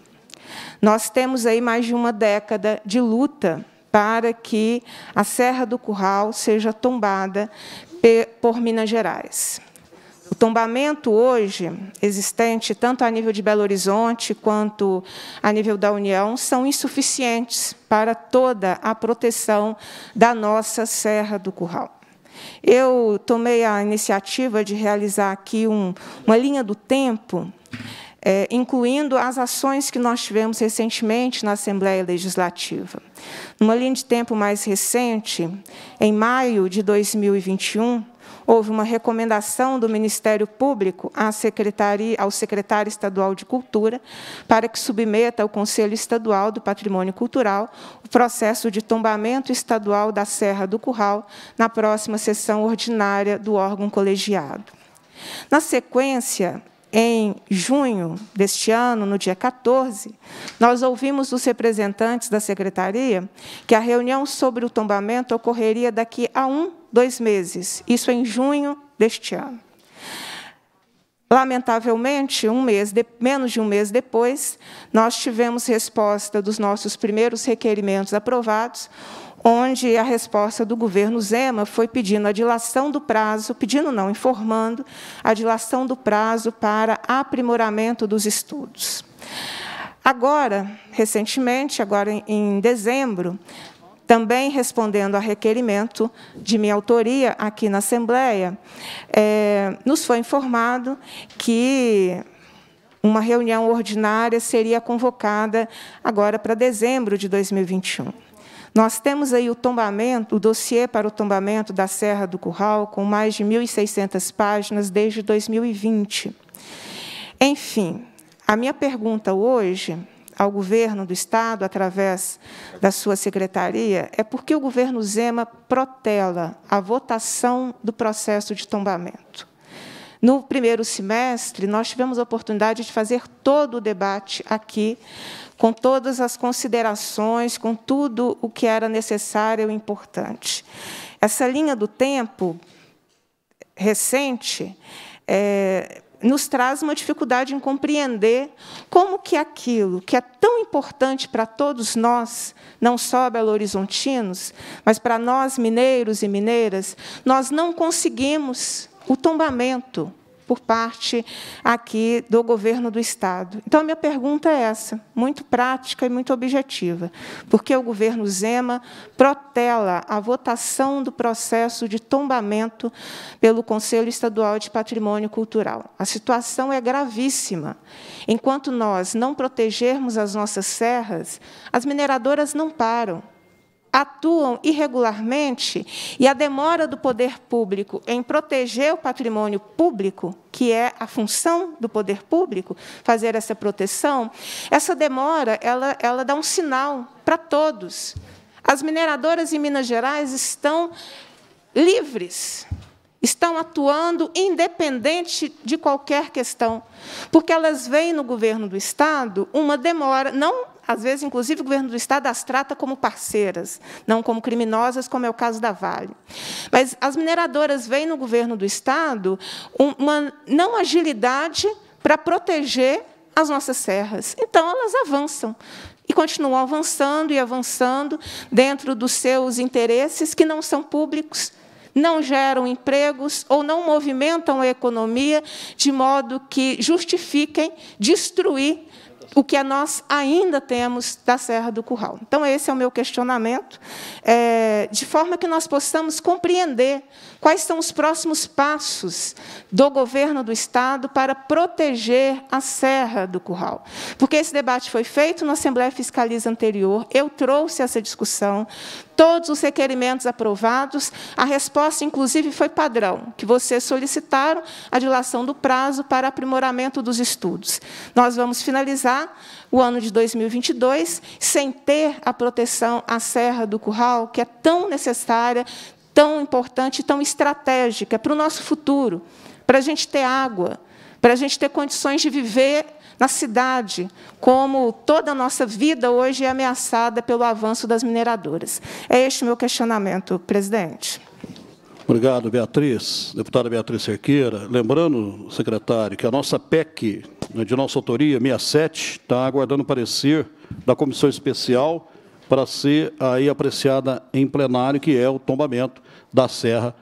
Nós temos aí mais de uma década de luta para que a Serra do Curral seja tombada por Minas Gerais. O tombamento hoje existente, tanto a nível de Belo Horizonte quanto a nível da União, são insuficientes para toda a proteção da nossa Serra do Curral. Eu tomei a iniciativa de realizar aqui um, uma linha do tempo, é, incluindo as ações que nós tivemos recentemente na Assembleia Legislativa. Numa linha de tempo mais recente, em maio de 2021, houve uma recomendação do Ministério Público à secretaria, ao secretário estadual de Cultura para que submeta ao Conselho Estadual do Patrimônio Cultural o processo de tombamento estadual da Serra do Curral na próxima sessão ordinária do órgão colegiado. Na sequência, em junho deste ano, no dia 14, nós ouvimos dos representantes da secretaria que a reunião sobre o tombamento ocorreria daqui a um dois meses, isso em junho deste ano. Lamentavelmente, um mês de, menos de um mês depois, nós tivemos resposta dos nossos primeiros requerimentos aprovados, onde a resposta do governo Zema foi pedindo a dilação do prazo, pedindo não, informando, a dilação do prazo para aprimoramento dos estudos. Agora, recentemente, agora em dezembro, também respondendo a requerimento de minha autoria aqui na Assembleia, é, nos foi informado que uma reunião ordinária seria convocada agora para dezembro de 2021. Nós temos aí o tombamento, o dossiê para o tombamento da Serra do Curral, com mais de 1.600 páginas desde 2020. Enfim, a minha pergunta hoje ao governo do Estado, através da sua secretaria, é porque o governo Zema protela a votação do processo de tombamento. No primeiro semestre, nós tivemos a oportunidade de fazer todo o debate aqui, com todas as considerações, com tudo o que era necessário e importante. Essa linha do tempo recente é, nos traz uma dificuldade em compreender como que aquilo que é tão importante para todos nós, não só belo-horizontinos, mas para nós mineiros e mineiras, nós não conseguimos o tombamento, por parte aqui do governo do Estado. Então, a minha pergunta é essa, muito prática e muito objetiva. Por que o governo Zema protela a votação do processo de tombamento pelo Conselho Estadual de Patrimônio Cultural? A situação é gravíssima. Enquanto nós não protegermos as nossas serras, as mineradoras não param atuam irregularmente e a demora do poder público em proteger o patrimônio público, que é a função do poder público, fazer essa proteção, essa demora ela, ela dá um sinal para todos. As mineradoras em Minas Gerais estão livres estão atuando independente de qualquer questão, porque elas veem no governo do Estado uma demora, não às vezes, inclusive, o governo do Estado as trata como parceiras, não como criminosas, como é o caso da Vale. Mas as mineradoras veem no governo do Estado uma não agilidade para proteger as nossas serras. Então, elas avançam e continuam avançando e avançando dentro dos seus interesses que não são públicos, não geram empregos ou não movimentam a economia de modo que justifiquem destruir o que nós ainda temos da Serra do Curral. Então, esse é o meu questionamento, é, de forma que nós possamos compreender Quais são os próximos passos do governo do Estado para proteger a Serra do Curral? Porque esse debate foi feito na Assembleia Fiscaliza anterior, eu trouxe essa discussão, todos os requerimentos aprovados, a resposta, inclusive, foi padrão, que vocês solicitaram a dilação do prazo para aprimoramento dos estudos. Nós vamos finalizar o ano de 2022 sem ter a proteção à Serra do Curral, que é tão necessária, tão importante, tão estratégica para o nosso futuro, para a gente ter água, para a gente ter condições de viver na cidade, como toda a nossa vida hoje é ameaçada pelo avanço das mineradoras. É este o meu questionamento, presidente. Obrigado, Beatriz. Deputada Beatriz Cerqueira. Lembrando, secretário, que a nossa PEC, né, de nossa autoria, 67, está aguardando parecer da Comissão Especial para ser aí apreciada em plenário, que é o tombamento da Serra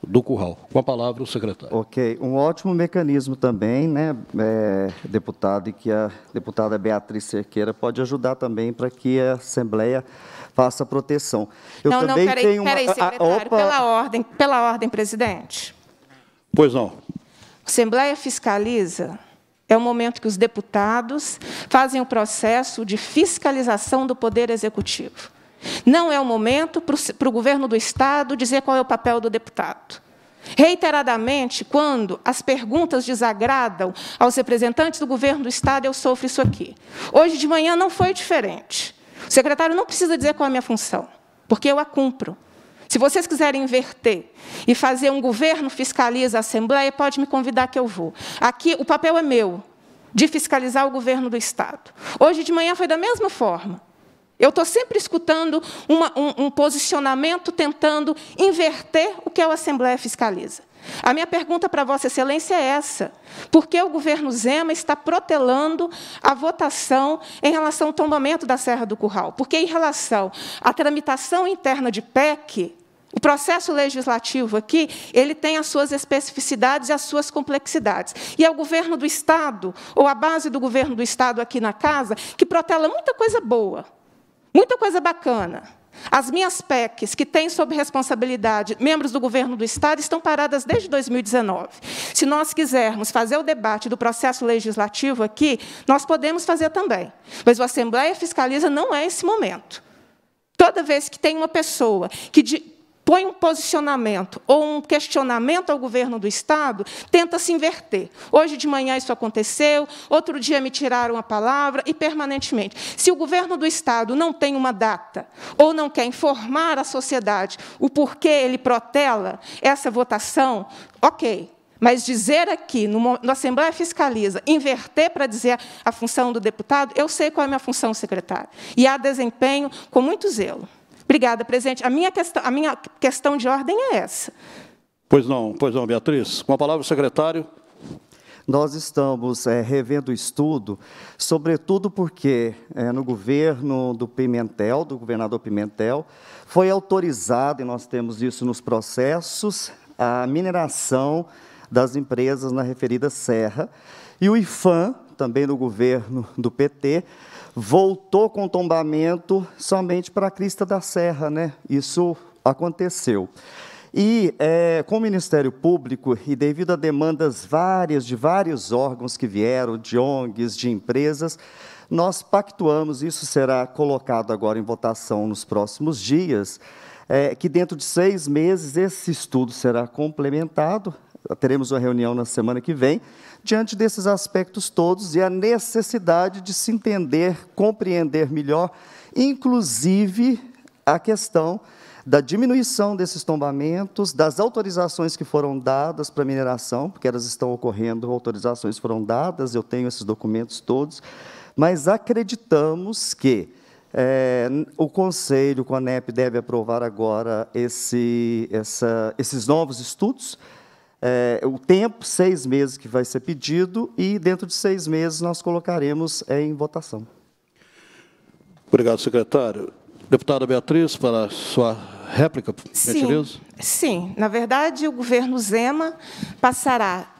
do Curral. Com a palavra o secretário. Ok, um ótimo mecanismo também, né, é, deputado, e que a deputada Beatriz Cerqueira pode ajudar também para que a Assembleia faça proteção. Eu não, também não, peraí, tenho peraí, uma... Ah, ah, secretário, opa... pela ordem, pela ordem, presidente. Pois não. A Assembleia fiscaliza é o momento que os deputados fazem o processo de fiscalização do Poder Executivo. Não é o momento para o governo do Estado dizer qual é o papel do deputado. Reiteradamente, quando as perguntas desagradam aos representantes do governo do Estado, eu sofro isso aqui. Hoje de manhã não foi diferente. O secretário não precisa dizer qual é a minha função, porque eu a cumpro. Se vocês quiserem inverter e fazer um governo fiscaliza a Assembleia, pode me convidar que eu vou. Aqui o papel é meu, de fiscalizar o governo do Estado. Hoje de manhã foi da mesma forma. Eu estou sempre escutando uma, um, um posicionamento tentando inverter o que a Assembleia fiscaliza. A minha pergunta para Vossa Excelência é essa: por que o governo Zema está protelando a votação em relação ao tombamento da Serra do Curral? Porque, em relação à tramitação interna de PEC, o processo legislativo aqui, ele tem as suas especificidades e as suas complexidades. E é o governo do Estado, ou a base do governo do Estado aqui na casa, que protela muita coisa boa, muita coisa bacana. As minhas PECs, que têm sob responsabilidade membros do governo do Estado, estão paradas desde 2019. Se nós quisermos fazer o debate do processo legislativo aqui, nós podemos fazer também. Mas o Assembleia Fiscaliza não é esse momento. Toda vez que tem uma pessoa que, põe um posicionamento ou um questionamento ao governo do Estado, tenta se inverter. Hoje de manhã isso aconteceu, outro dia me tiraram a palavra, e permanentemente. Se o governo do Estado não tem uma data ou não quer informar a sociedade o porquê ele protela essa votação, ok, mas dizer aqui, no, na Assembleia Fiscaliza, inverter para dizer a função do deputado, eu sei qual é a minha função, secretário. E há desempenho com muito zelo. Obrigada, presidente. A minha questão, a minha questão de ordem é essa. Pois não, pois não, Beatriz. Com a palavra o secretário. Nós estamos é, revendo o estudo, sobretudo porque é, no governo do Pimentel, do governador Pimentel, foi autorizado, e nós temos isso nos processos, a mineração das empresas na referida serra. E o IFAM, também no governo do PT, voltou com tombamento somente para a Crista da Serra, né? Isso aconteceu. E é, com o Ministério Público, e devido a demandas várias de vários órgãos que vieram, de ONGs, de empresas, nós pactuamos, isso será colocado agora em votação nos próximos dias, é, que dentro de seis meses esse estudo será complementado, teremos uma reunião na semana que vem, diante desses aspectos todos e a necessidade de se entender, compreender melhor, inclusive a questão da diminuição desses tombamentos, das autorizações que foram dadas para mineração, porque elas estão ocorrendo, autorizações foram dadas, eu tenho esses documentos todos, mas acreditamos que é, o Conselho, o NEP, deve aprovar agora esse, essa, esses novos estudos, é, o tempo, seis meses, que vai ser pedido, e dentro de seis meses nós colocaremos é, em votação. Obrigado, secretário. Deputada Beatriz, para a sua réplica, por sim, gentileza. Sim, na verdade, o governo Zema passará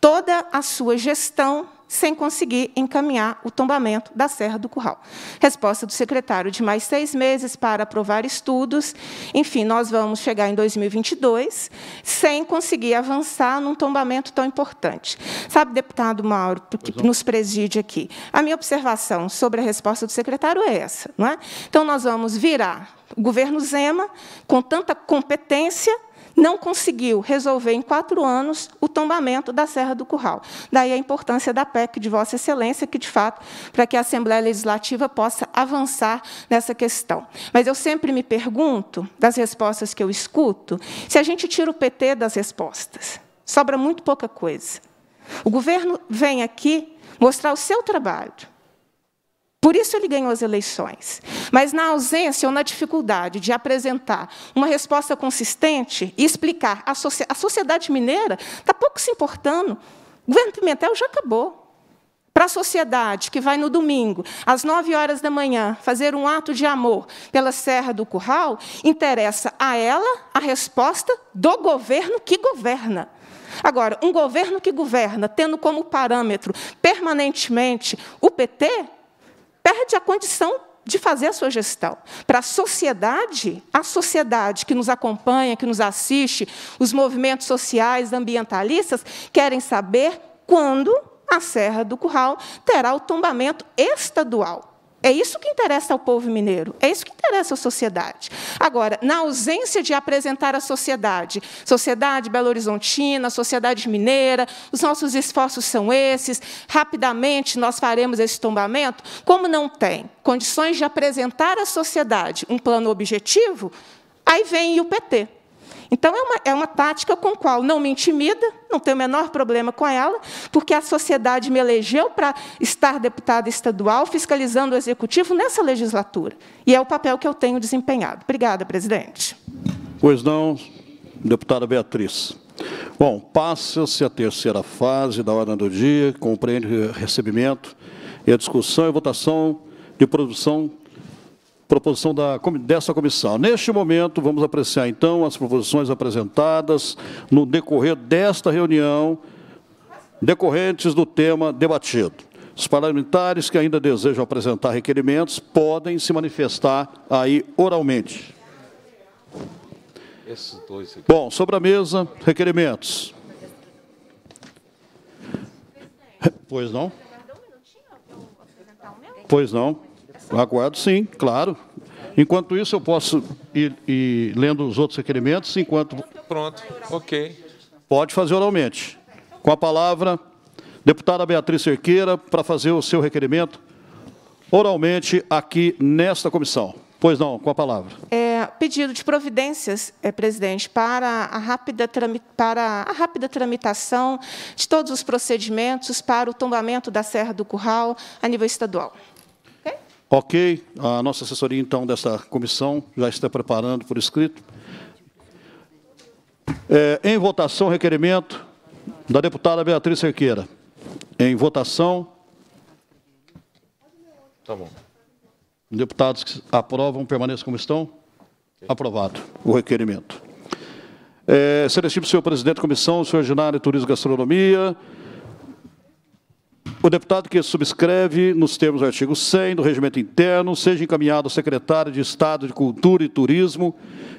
toda a sua gestão sem conseguir encaminhar o tombamento da Serra do Curral. Resposta do secretário de mais seis meses para aprovar estudos. Enfim, nós vamos chegar em 2022 sem conseguir avançar num tombamento tão importante. Sabe, deputado Mauro, que nos preside aqui, a minha observação sobre a resposta do secretário é essa. Não é? Então, nós vamos virar o governo Zema, com tanta competência, não conseguiu resolver em quatro anos o tombamento da Serra do Curral. Daí a importância da PEC de Vossa Excelência, que, de fato, para que a Assembleia Legislativa possa avançar nessa questão. Mas eu sempre me pergunto, das respostas que eu escuto, se a gente tira o PT das respostas. Sobra muito pouca coisa. O governo vem aqui mostrar o seu trabalho, por isso ele ganhou as eleições. Mas na ausência ou na dificuldade de apresentar uma resposta consistente e explicar, a, a sociedade mineira está pouco se importando. O governo Pimentel já acabou. Para a sociedade que vai no domingo, às 9 horas da manhã, fazer um ato de amor pela Serra do Curral, interessa a ela a resposta do governo que governa. Agora, um governo que governa, tendo como parâmetro permanentemente o PT, perde a condição de fazer a sua gestão. Para a sociedade, a sociedade que nos acompanha, que nos assiste, os movimentos sociais, ambientalistas, querem saber quando a Serra do Curral terá o tombamento estadual. É isso que interessa ao povo mineiro, é isso que interessa à sociedade. Agora, na ausência de apresentar à sociedade, sociedade Belo Horizontina, sociedade mineira, os nossos esforços são esses, rapidamente nós faremos esse tombamento, como não tem condições de apresentar à sociedade um plano objetivo, aí vem o PT. Então, é uma, é uma tática com a qual não me intimida, não tenho o menor problema com ela, porque a sociedade me elegeu para estar deputada estadual, fiscalizando o executivo nessa legislatura. E é o papel que eu tenho desempenhado. Obrigada, presidente. Pois não, deputada Beatriz. Bom, passa-se a terceira fase da ordem do dia, compreende recebimento e a discussão e votação de produção proposição da, dessa comissão. Neste momento, vamos apreciar, então, as proposições apresentadas no decorrer desta reunião, decorrentes do tema debatido. Os parlamentares que ainda desejam apresentar requerimentos podem se manifestar aí oralmente. Bom, sobre a mesa, requerimentos. Pois não? Pois não. Aguardo sim, claro. Enquanto isso, eu posso ir, ir lendo os outros requerimentos, enquanto... Pronto, ok. Pode fazer oralmente. Com a palavra, deputada Beatriz Cerqueira, para fazer o seu requerimento oralmente aqui nesta comissão. Pois não, com a palavra. É, pedido de providências, é, presidente, para a, rápida para a rápida tramitação de todos os procedimentos para o tombamento da Serra do Curral a nível estadual. Ok, a nossa assessoria, então, dessa comissão já está preparando por escrito. É, em votação, requerimento da deputada Beatriz Cerqueira. Em votação. Tá bom. Deputados que aprovam, permaneçam como estão. Aprovado o requerimento. É, Celestino, senhor presidente da comissão, senhor ordinário Turismo e Gastronomia, o deputado que subscreve, nos termos do artigo 100 do Regimento Interno, seja encaminhado ao secretário de Estado de Cultura e Turismo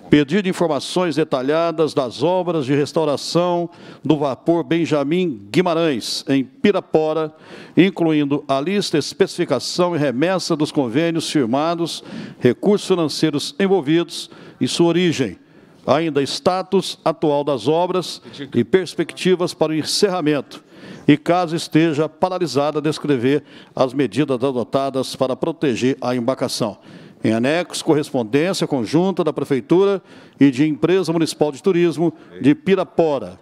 pedido informações detalhadas das obras de restauração do vapor Benjamin Guimarães, em Pirapora, incluindo a lista, especificação e remessa dos convênios firmados, recursos financeiros envolvidos e sua origem ainda status atual das obras e perspectivas para o encerramento, e, caso esteja paralisada, descrever as medidas adotadas para proteger a embarcação. Em anexo, correspondência conjunta da Prefeitura e de Empresa Municipal de Turismo de Pirapora.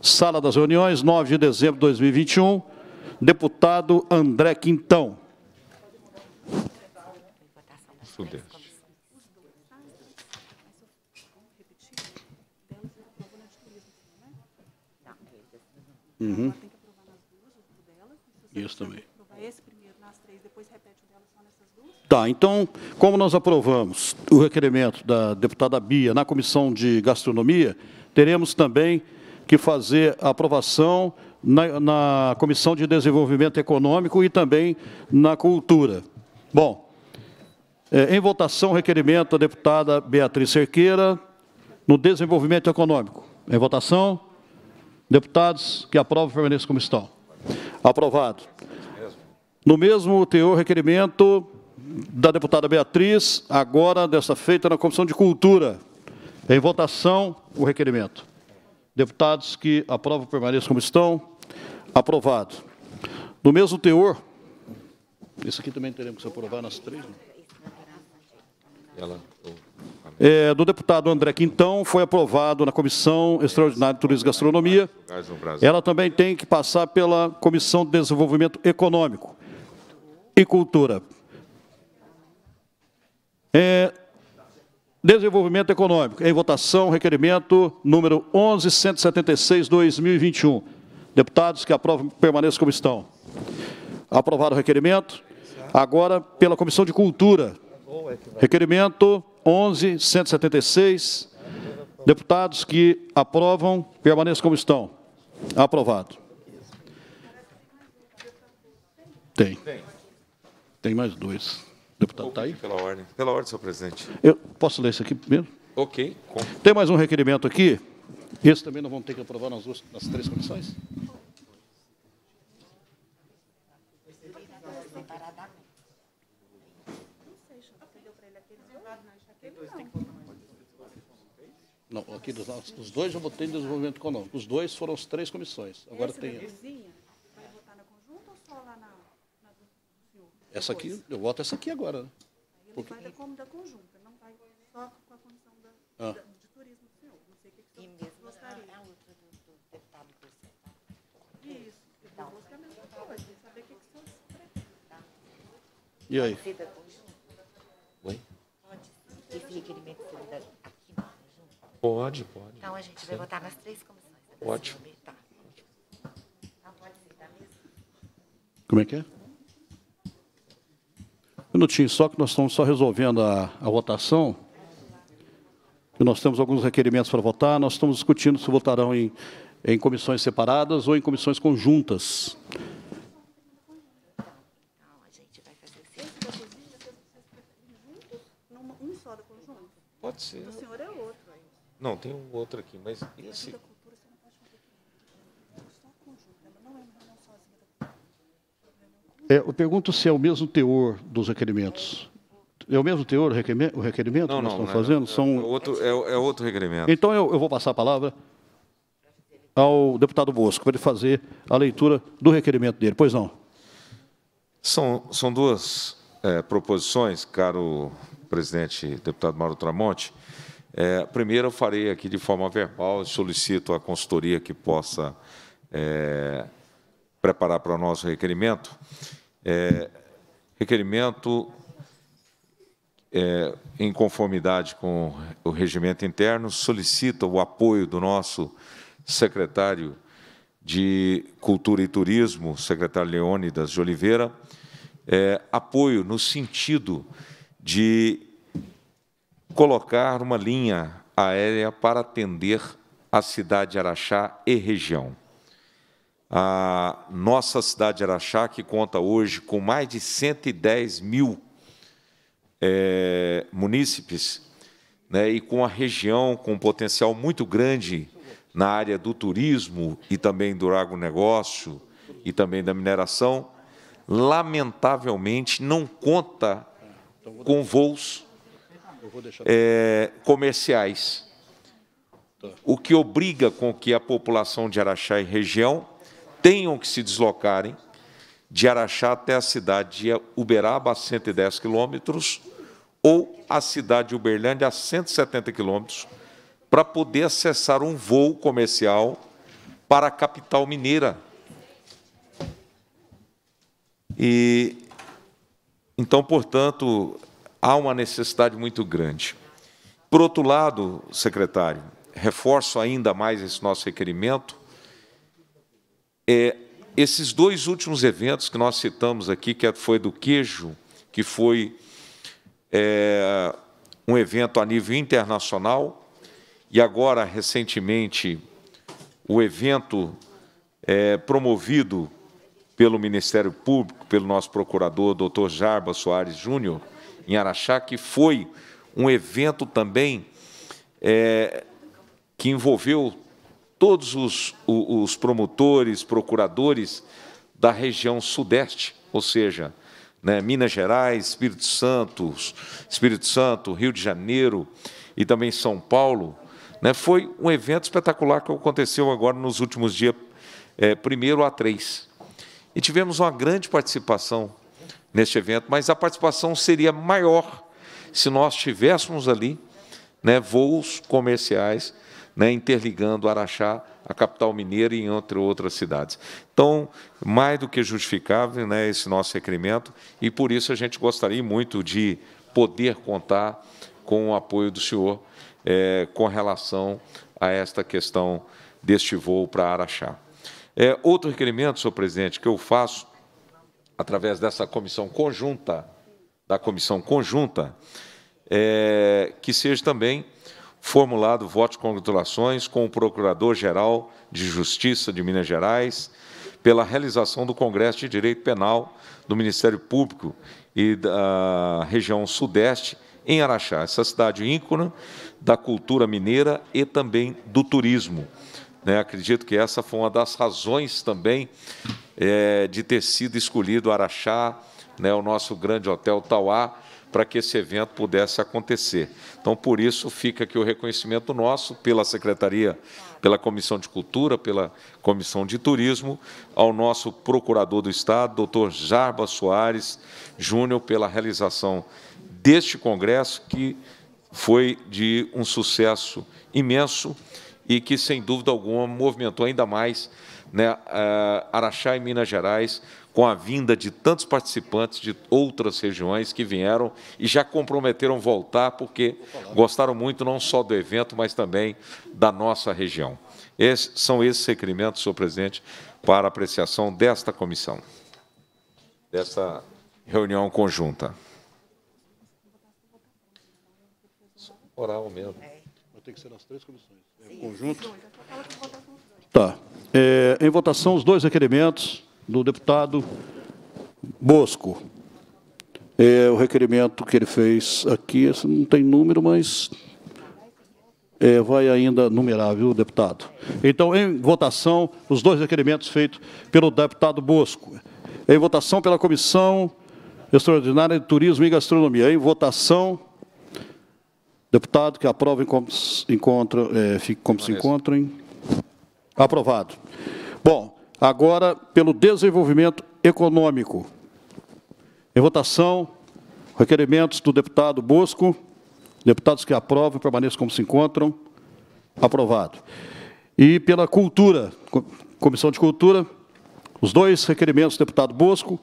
Sala das reuniões, 9 de dezembro de 2021. Deputado André Quintão. Sudeste. Uhum. Isso também. Esse primeiro, nas né, três, depois repete o duas? Tá, então, como nós aprovamos o requerimento da deputada Bia na Comissão de Gastronomia, teremos também que fazer a aprovação na, na Comissão de Desenvolvimento Econômico e também na Cultura. Bom, é, em votação, o requerimento da deputada Beatriz Cerqueira no desenvolvimento econômico. Em votação, deputados que aprovam permaneçam como estão. Aprovado. No mesmo teor requerimento da deputada Beatriz, agora dessa feita na Comissão de Cultura. Em votação, o requerimento. Deputados que aprovam permaneçam como estão. Aprovado. No mesmo teor, isso aqui também teremos que aprovar nas três, né? Ela é, do deputado André Quintão foi aprovado na Comissão Extraordinária de Turismo e Gastronomia. Ela também tem que passar pela Comissão de Desenvolvimento Econômico e Cultura. É, desenvolvimento Econômico. Em votação, requerimento número 11.176-2021. Deputados que aprovam, permaneçam como estão. Aprovado o requerimento. Agora, pela Comissão de Cultura. Requerimento 11, 176 deputados que aprovam, permaneçam como estão. Aprovado. Tem. Tem mais dois. deputado está aí? Pela ordem. Pela ordem, senhor presidente. Eu posso ler isso aqui primeiro? Ok. Com... Tem mais um requerimento aqui. Esse também nós vamos ter que aprovar nas, duas, nas três comissões? Não, aqui dos, dois eu votei em desenvolvimento econômico. Os dois foram as três comissões. Agora Essa tem. vai votar na conjunta ou só lá na, na do senhor? Essa aqui, eu voto essa aqui agora. Né? Ele Porque... vai da, como da conjunta, não vai só com a comissão da, ah. da, de turismo do senhor. Não sei o que, que o senhor mesmo gostaria. A, a outra do, do deputado do Senado. Tá. Isso, eu vou então. buscar a mesma coisa, saber o que, que o senhor pretende. Tá? E aí? Oi? Pode, pode. Então a gente vai votar nas três comissões. Tá? Ótimo. Tá? Então, pode mesmo? Como é que é? Um minutinho só que nós estamos só resolvendo a, a votação. E nós temos alguns requerimentos para votar. Nós estamos discutindo se votarão em, em comissões separadas ou em comissões conjuntas. Pode ser. O senhor é outro. Não, tem um outro aqui, mas esse. É, eu pergunto se é o mesmo teor dos requerimentos. É o mesmo teor o requerimento, não, que nós não, estamos não, é, fazendo? É são... É, outro, é, é outro requerimento. Então eu, eu vou passar a palavra ao deputado Bosco para ele fazer a leitura do requerimento dele. Pois não. São, são duas é, proposições, caro presidente deputado Mauro Tramonte. É, primeiro, eu farei aqui de forma verbal, solicito à consultoria que possa é, preparar para o nosso requerimento. É, requerimento é, em conformidade com o regimento interno, solicita o apoio do nosso secretário de Cultura e Turismo, secretário Leônidas de Oliveira, é, apoio no sentido de colocar uma linha aérea para atender a cidade de Araxá e região. A nossa cidade de Araxá, que conta hoje com mais de 110 mil é, munícipes, né, e com a região com um potencial muito grande na área do turismo e também do agronegócio e também da mineração, lamentavelmente não conta com voos é, comerciais, tá. o que obriga com que a população de Araxá e região tenham que se deslocarem de Araxá até a cidade de Uberaba, a 110 quilômetros, ou a cidade de Uberlândia, a 170 quilômetros, para poder acessar um voo comercial para a capital mineira. E então, portanto, há uma necessidade muito grande. Por outro lado, secretário, reforço ainda mais esse nosso requerimento, é, esses dois últimos eventos que nós citamos aqui, que é, foi do queijo, que foi é, um evento a nível internacional, e agora, recentemente, o evento é, promovido pelo Ministério Público, pelo nosso procurador, doutor Jarba Soares Júnior, em Araxá, que foi um evento também é, que envolveu todos os, os promotores, procuradores da região sudeste, ou seja, né, Minas Gerais, Espírito Santo, Espírito Santo, Rio de Janeiro e também São Paulo, né, foi um evento espetacular que aconteceu agora nos últimos dias, é, primeiro a três. E tivemos uma grande participação neste evento, mas a participação seria maior se nós tivéssemos ali né, voos comerciais né, interligando Araxá, a capital mineira e entre outras cidades. Então, mais do que justificável né, esse nosso requerimento, e por isso a gente gostaria muito de poder contar com o apoio do senhor é, com relação a esta questão deste voo para Araxá. É, outro requerimento, senhor presidente, que eu faço através dessa comissão conjunta, da comissão conjunta, é, que seja também formulado voto de congratulações com o Procurador-Geral de Justiça de Minas Gerais pela realização do Congresso de Direito Penal do Ministério Público e da região Sudeste, em Araxá, essa cidade ícone da cultura mineira e também do turismo. Né? Acredito que essa foi uma das razões também é, de ter sido escolhido Araxá, né, o nosso grande hotel Tauá, para que esse evento pudesse acontecer. Então, por isso, fica aqui o reconhecimento nosso pela Secretaria, pela Comissão de Cultura, pela Comissão de Turismo, ao nosso procurador do Estado, doutor Jarba Soares Júnior, pela realização deste congresso, que foi de um sucesso imenso e que, sem dúvida alguma, movimentou ainda mais né, é, Araxá e Minas Gerais, com a vinda de tantos participantes de outras regiões que vieram e já comprometeram voltar, porque gostaram muito não só do evento, mas também da nossa região. Esses, são esses requerimentos, senhor presidente, para apreciação desta comissão, desta reunião conjunta. Oral mesmo. É. Vai ter que ser nas três comissões. É conjunto? Então, então, tá. É, em votação, os dois requerimentos do deputado Bosco. É, o requerimento que ele fez aqui, esse não tem número, mas é, vai ainda numerar, viu, deputado? Então, em votação, os dois requerimentos feitos pelo deputado Bosco. Em votação pela Comissão Extraordinária de Turismo e Gastronomia. Em votação, deputado, que aprova como encontra, é, como Parece. se encontrem. Aprovado. Bom, agora pelo desenvolvimento econômico. Em votação, requerimentos do deputado Bosco. Deputados que aprovam, permaneçam como se encontram. Aprovado. E pela cultura, Comissão de Cultura, os dois requerimentos do deputado Bosco.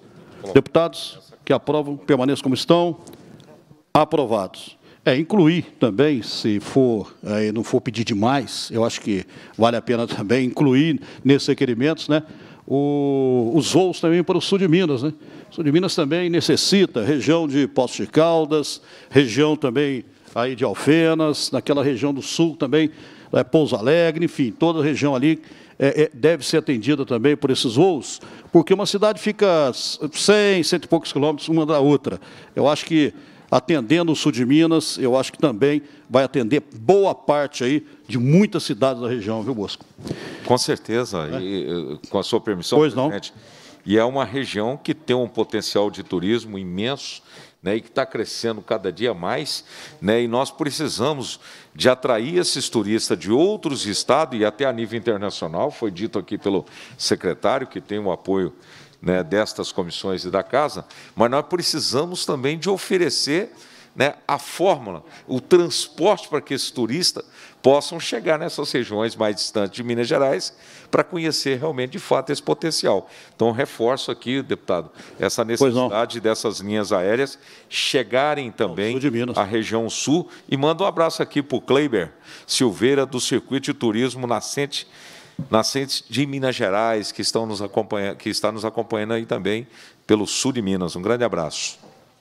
Deputados que aprovam, permaneçam como estão. Aprovados. É, incluir também, se for, é, não for pedir demais, eu acho que vale a pena também incluir nesses requerimentos, né? O, os voos também para o sul de Minas. Né? O sul de Minas também necessita, região de Poços de Caldas, região também aí de Alfenas, naquela região do sul também, é, Pouso Alegre, enfim, toda a região ali é, é, deve ser atendida também por esses voos, porque uma cidade fica 100, cento e poucos quilômetros uma da outra. Eu acho que atendendo o sul de Minas, eu acho que também vai atender boa parte aí de muitas cidades da região, viu, Bosco? Com certeza, é. e, eh, com a sua permissão. Pois não. E é uma região que tem um potencial de turismo imenso, né, e que está crescendo cada dia mais, né, e nós precisamos de atrair esses turistas de outros estados e até a nível internacional, foi dito aqui pelo secretário que tem um apoio né, destas comissões e da casa, mas nós precisamos também de oferecer né, a fórmula, o transporte para que esses turistas possam chegar nessas regiões mais distantes de Minas Gerais para conhecer realmente, de fato, esse potencial. Então, reforço aqui, deputado, essa necessidade dessas linhas aéreas chegarem também à região sul. E mando um abraço aqui para o Kleiber Silveira, do Circuito de Turismo Nascente nascentes de Minas Gerais, que, estão nos acompanhando, que está nos acompanhando aí também pelo sul de Minas. Um grande abraço.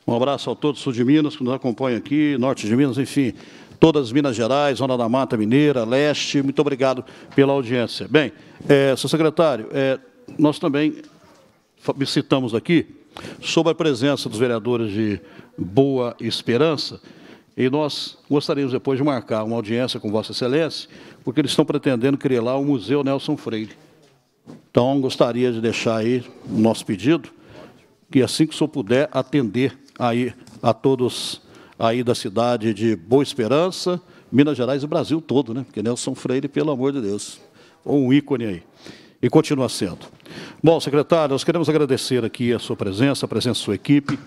Um abraço a todo o sul de Minas, que nos acompanha aqui, norte de Minas, enfim, todas Minas Gerais, Zona da Mata Mineira, Leste. Muito obrigado pela audiência. Bem, é, secretário, é, nós também citamos aqui sobre a presença dos vereadores de Boa Esperança, e nós gostaríamos depois de marcar uma audiência com Vossa Excelência porque eles estão pretendendo criar lá o Museu Nelson Freire. Então, gostaria de deixar aí o nosso pedido, que assim que o senhor puder atender aí a todos aí da cidade de Boa Esperança, Minas Gerais e Brasil todo, né? Porque Nelson Freire, pelo amor de Deus, um ícone aí e continua sendo. Bom, secretário, nós queremos agradecer aqui a sua presença, a presença da sua equipe,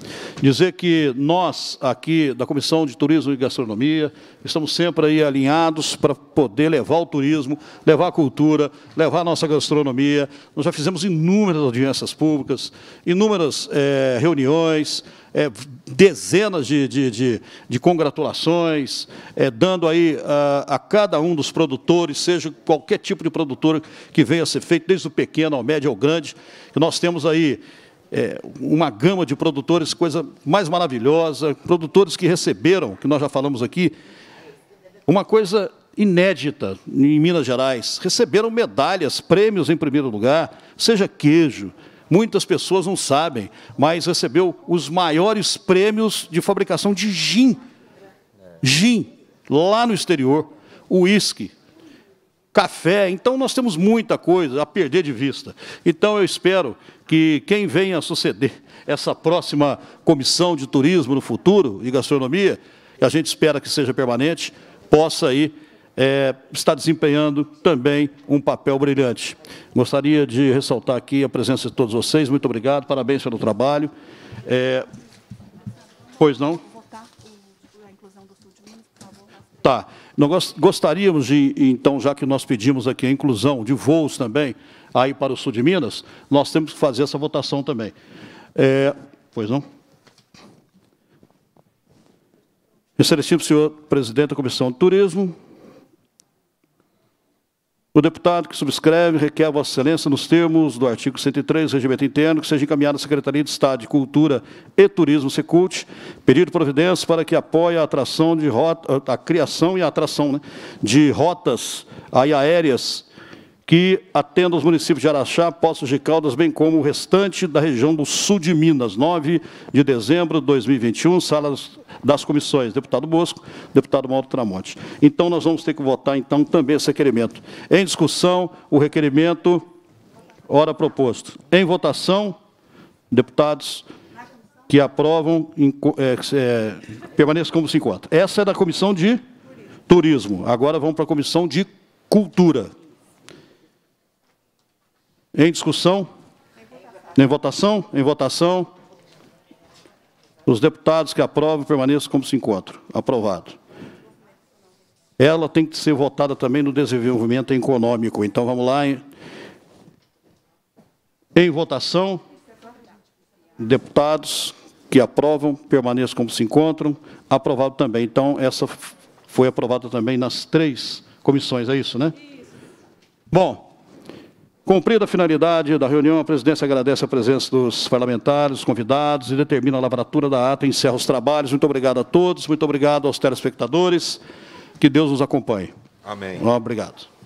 dizer que nós aqui da Comissão de Turismo e Gastronomia estamos sempre aí alinhados para poder levar o turismo, levar a cultura, levar a nossa gastronomia. Nós já fizemos inúmeras audiências públicas, inúmeras é, reuniões, é, dezenas de, de, de, de congratulações, é, dando aí a, ah, a, cada um dos produtores, seja qualquer tipo de produtor que venha a ser feito, desde o pequeno ao médio ao grande, que nós temos aí é, uma gama de produtores, coisa mais maravilhosa, produtores que receberam, que nós já falamos aqui, uma coisa inédita em Minas Gerais, receberam medalhas, prêmios em primeiro lugar, seja queijo, Muitas pessoas não sabem, mas recebeu os maiores prêmios de fabricação de gin. Gin, lá no exterior, uísque, café. Então, nós temos muita coisa a perder de vista. Então, eu espero que quem venha a suceder essa próxima comissão de turismo no futuro e gastronomia, que a gente espera que seja permanente, possa aí é, está desempenhando também um papel brilhante. Gostaria de ressaltar aqui a presença de todos vocês. Muito obrigado, parabéns pelo trabalho. É, pois não? Tá. Nós gostaríamos de, então, já que nós pedimos aqui a inclusão de voos também aí para o sul de Minas, nós temos que fazer essa votação também. É, pois não? Excelentíssimo senhor presidente da Comissão de Turismo, o deputado que subscreve requer a Vossa Excelência, nos termos do artigo 103 do Regimento Interno, que seja encaminhado à Secretaria de Estado de Cultura e Turismo, Secult, pedido providência para que apoie a atração de rota, a criação e a atração né, de rotas aéreas que atenda os municípios de Araxá, Poços de Caldas, bem como o restante da região do sul de Minas. 9 de dezembro de 2021, salas das comissões. Deputado Bosco, deputado Mauro Tramonte. Então, nós vamos ter que votar, então, também esse requerimento. Em discussão, o requerimento, hora proposto. Em votação, deputados que aprovam, é, é, permaneçam como se encontra. Essa é da comissão de turismo. Agora vamos para a comissão de cultura. Em discussão? Em votação? Em votação. Os deputados que aprovam permaneçam como se encontram. Aprovado. Ela tem que ser votada também no desenvolvimento econômico. Então, vamos lá. Em, em votação, deputados que aprovam permaneçam como se encontram. Aprovado também. Então, essa foi aprovada também nas três comissões, é isso, né? Bom. Cumprida a finalidade da reunião, a presidência agradece a presença dos parlamentares, convidados e determina a lavratura da ata e encerra os trabalhos. Muito obrigado a todos, muito obrigado aos telespectadores. Que Deus nos acompanhe. Amém. Obrigado.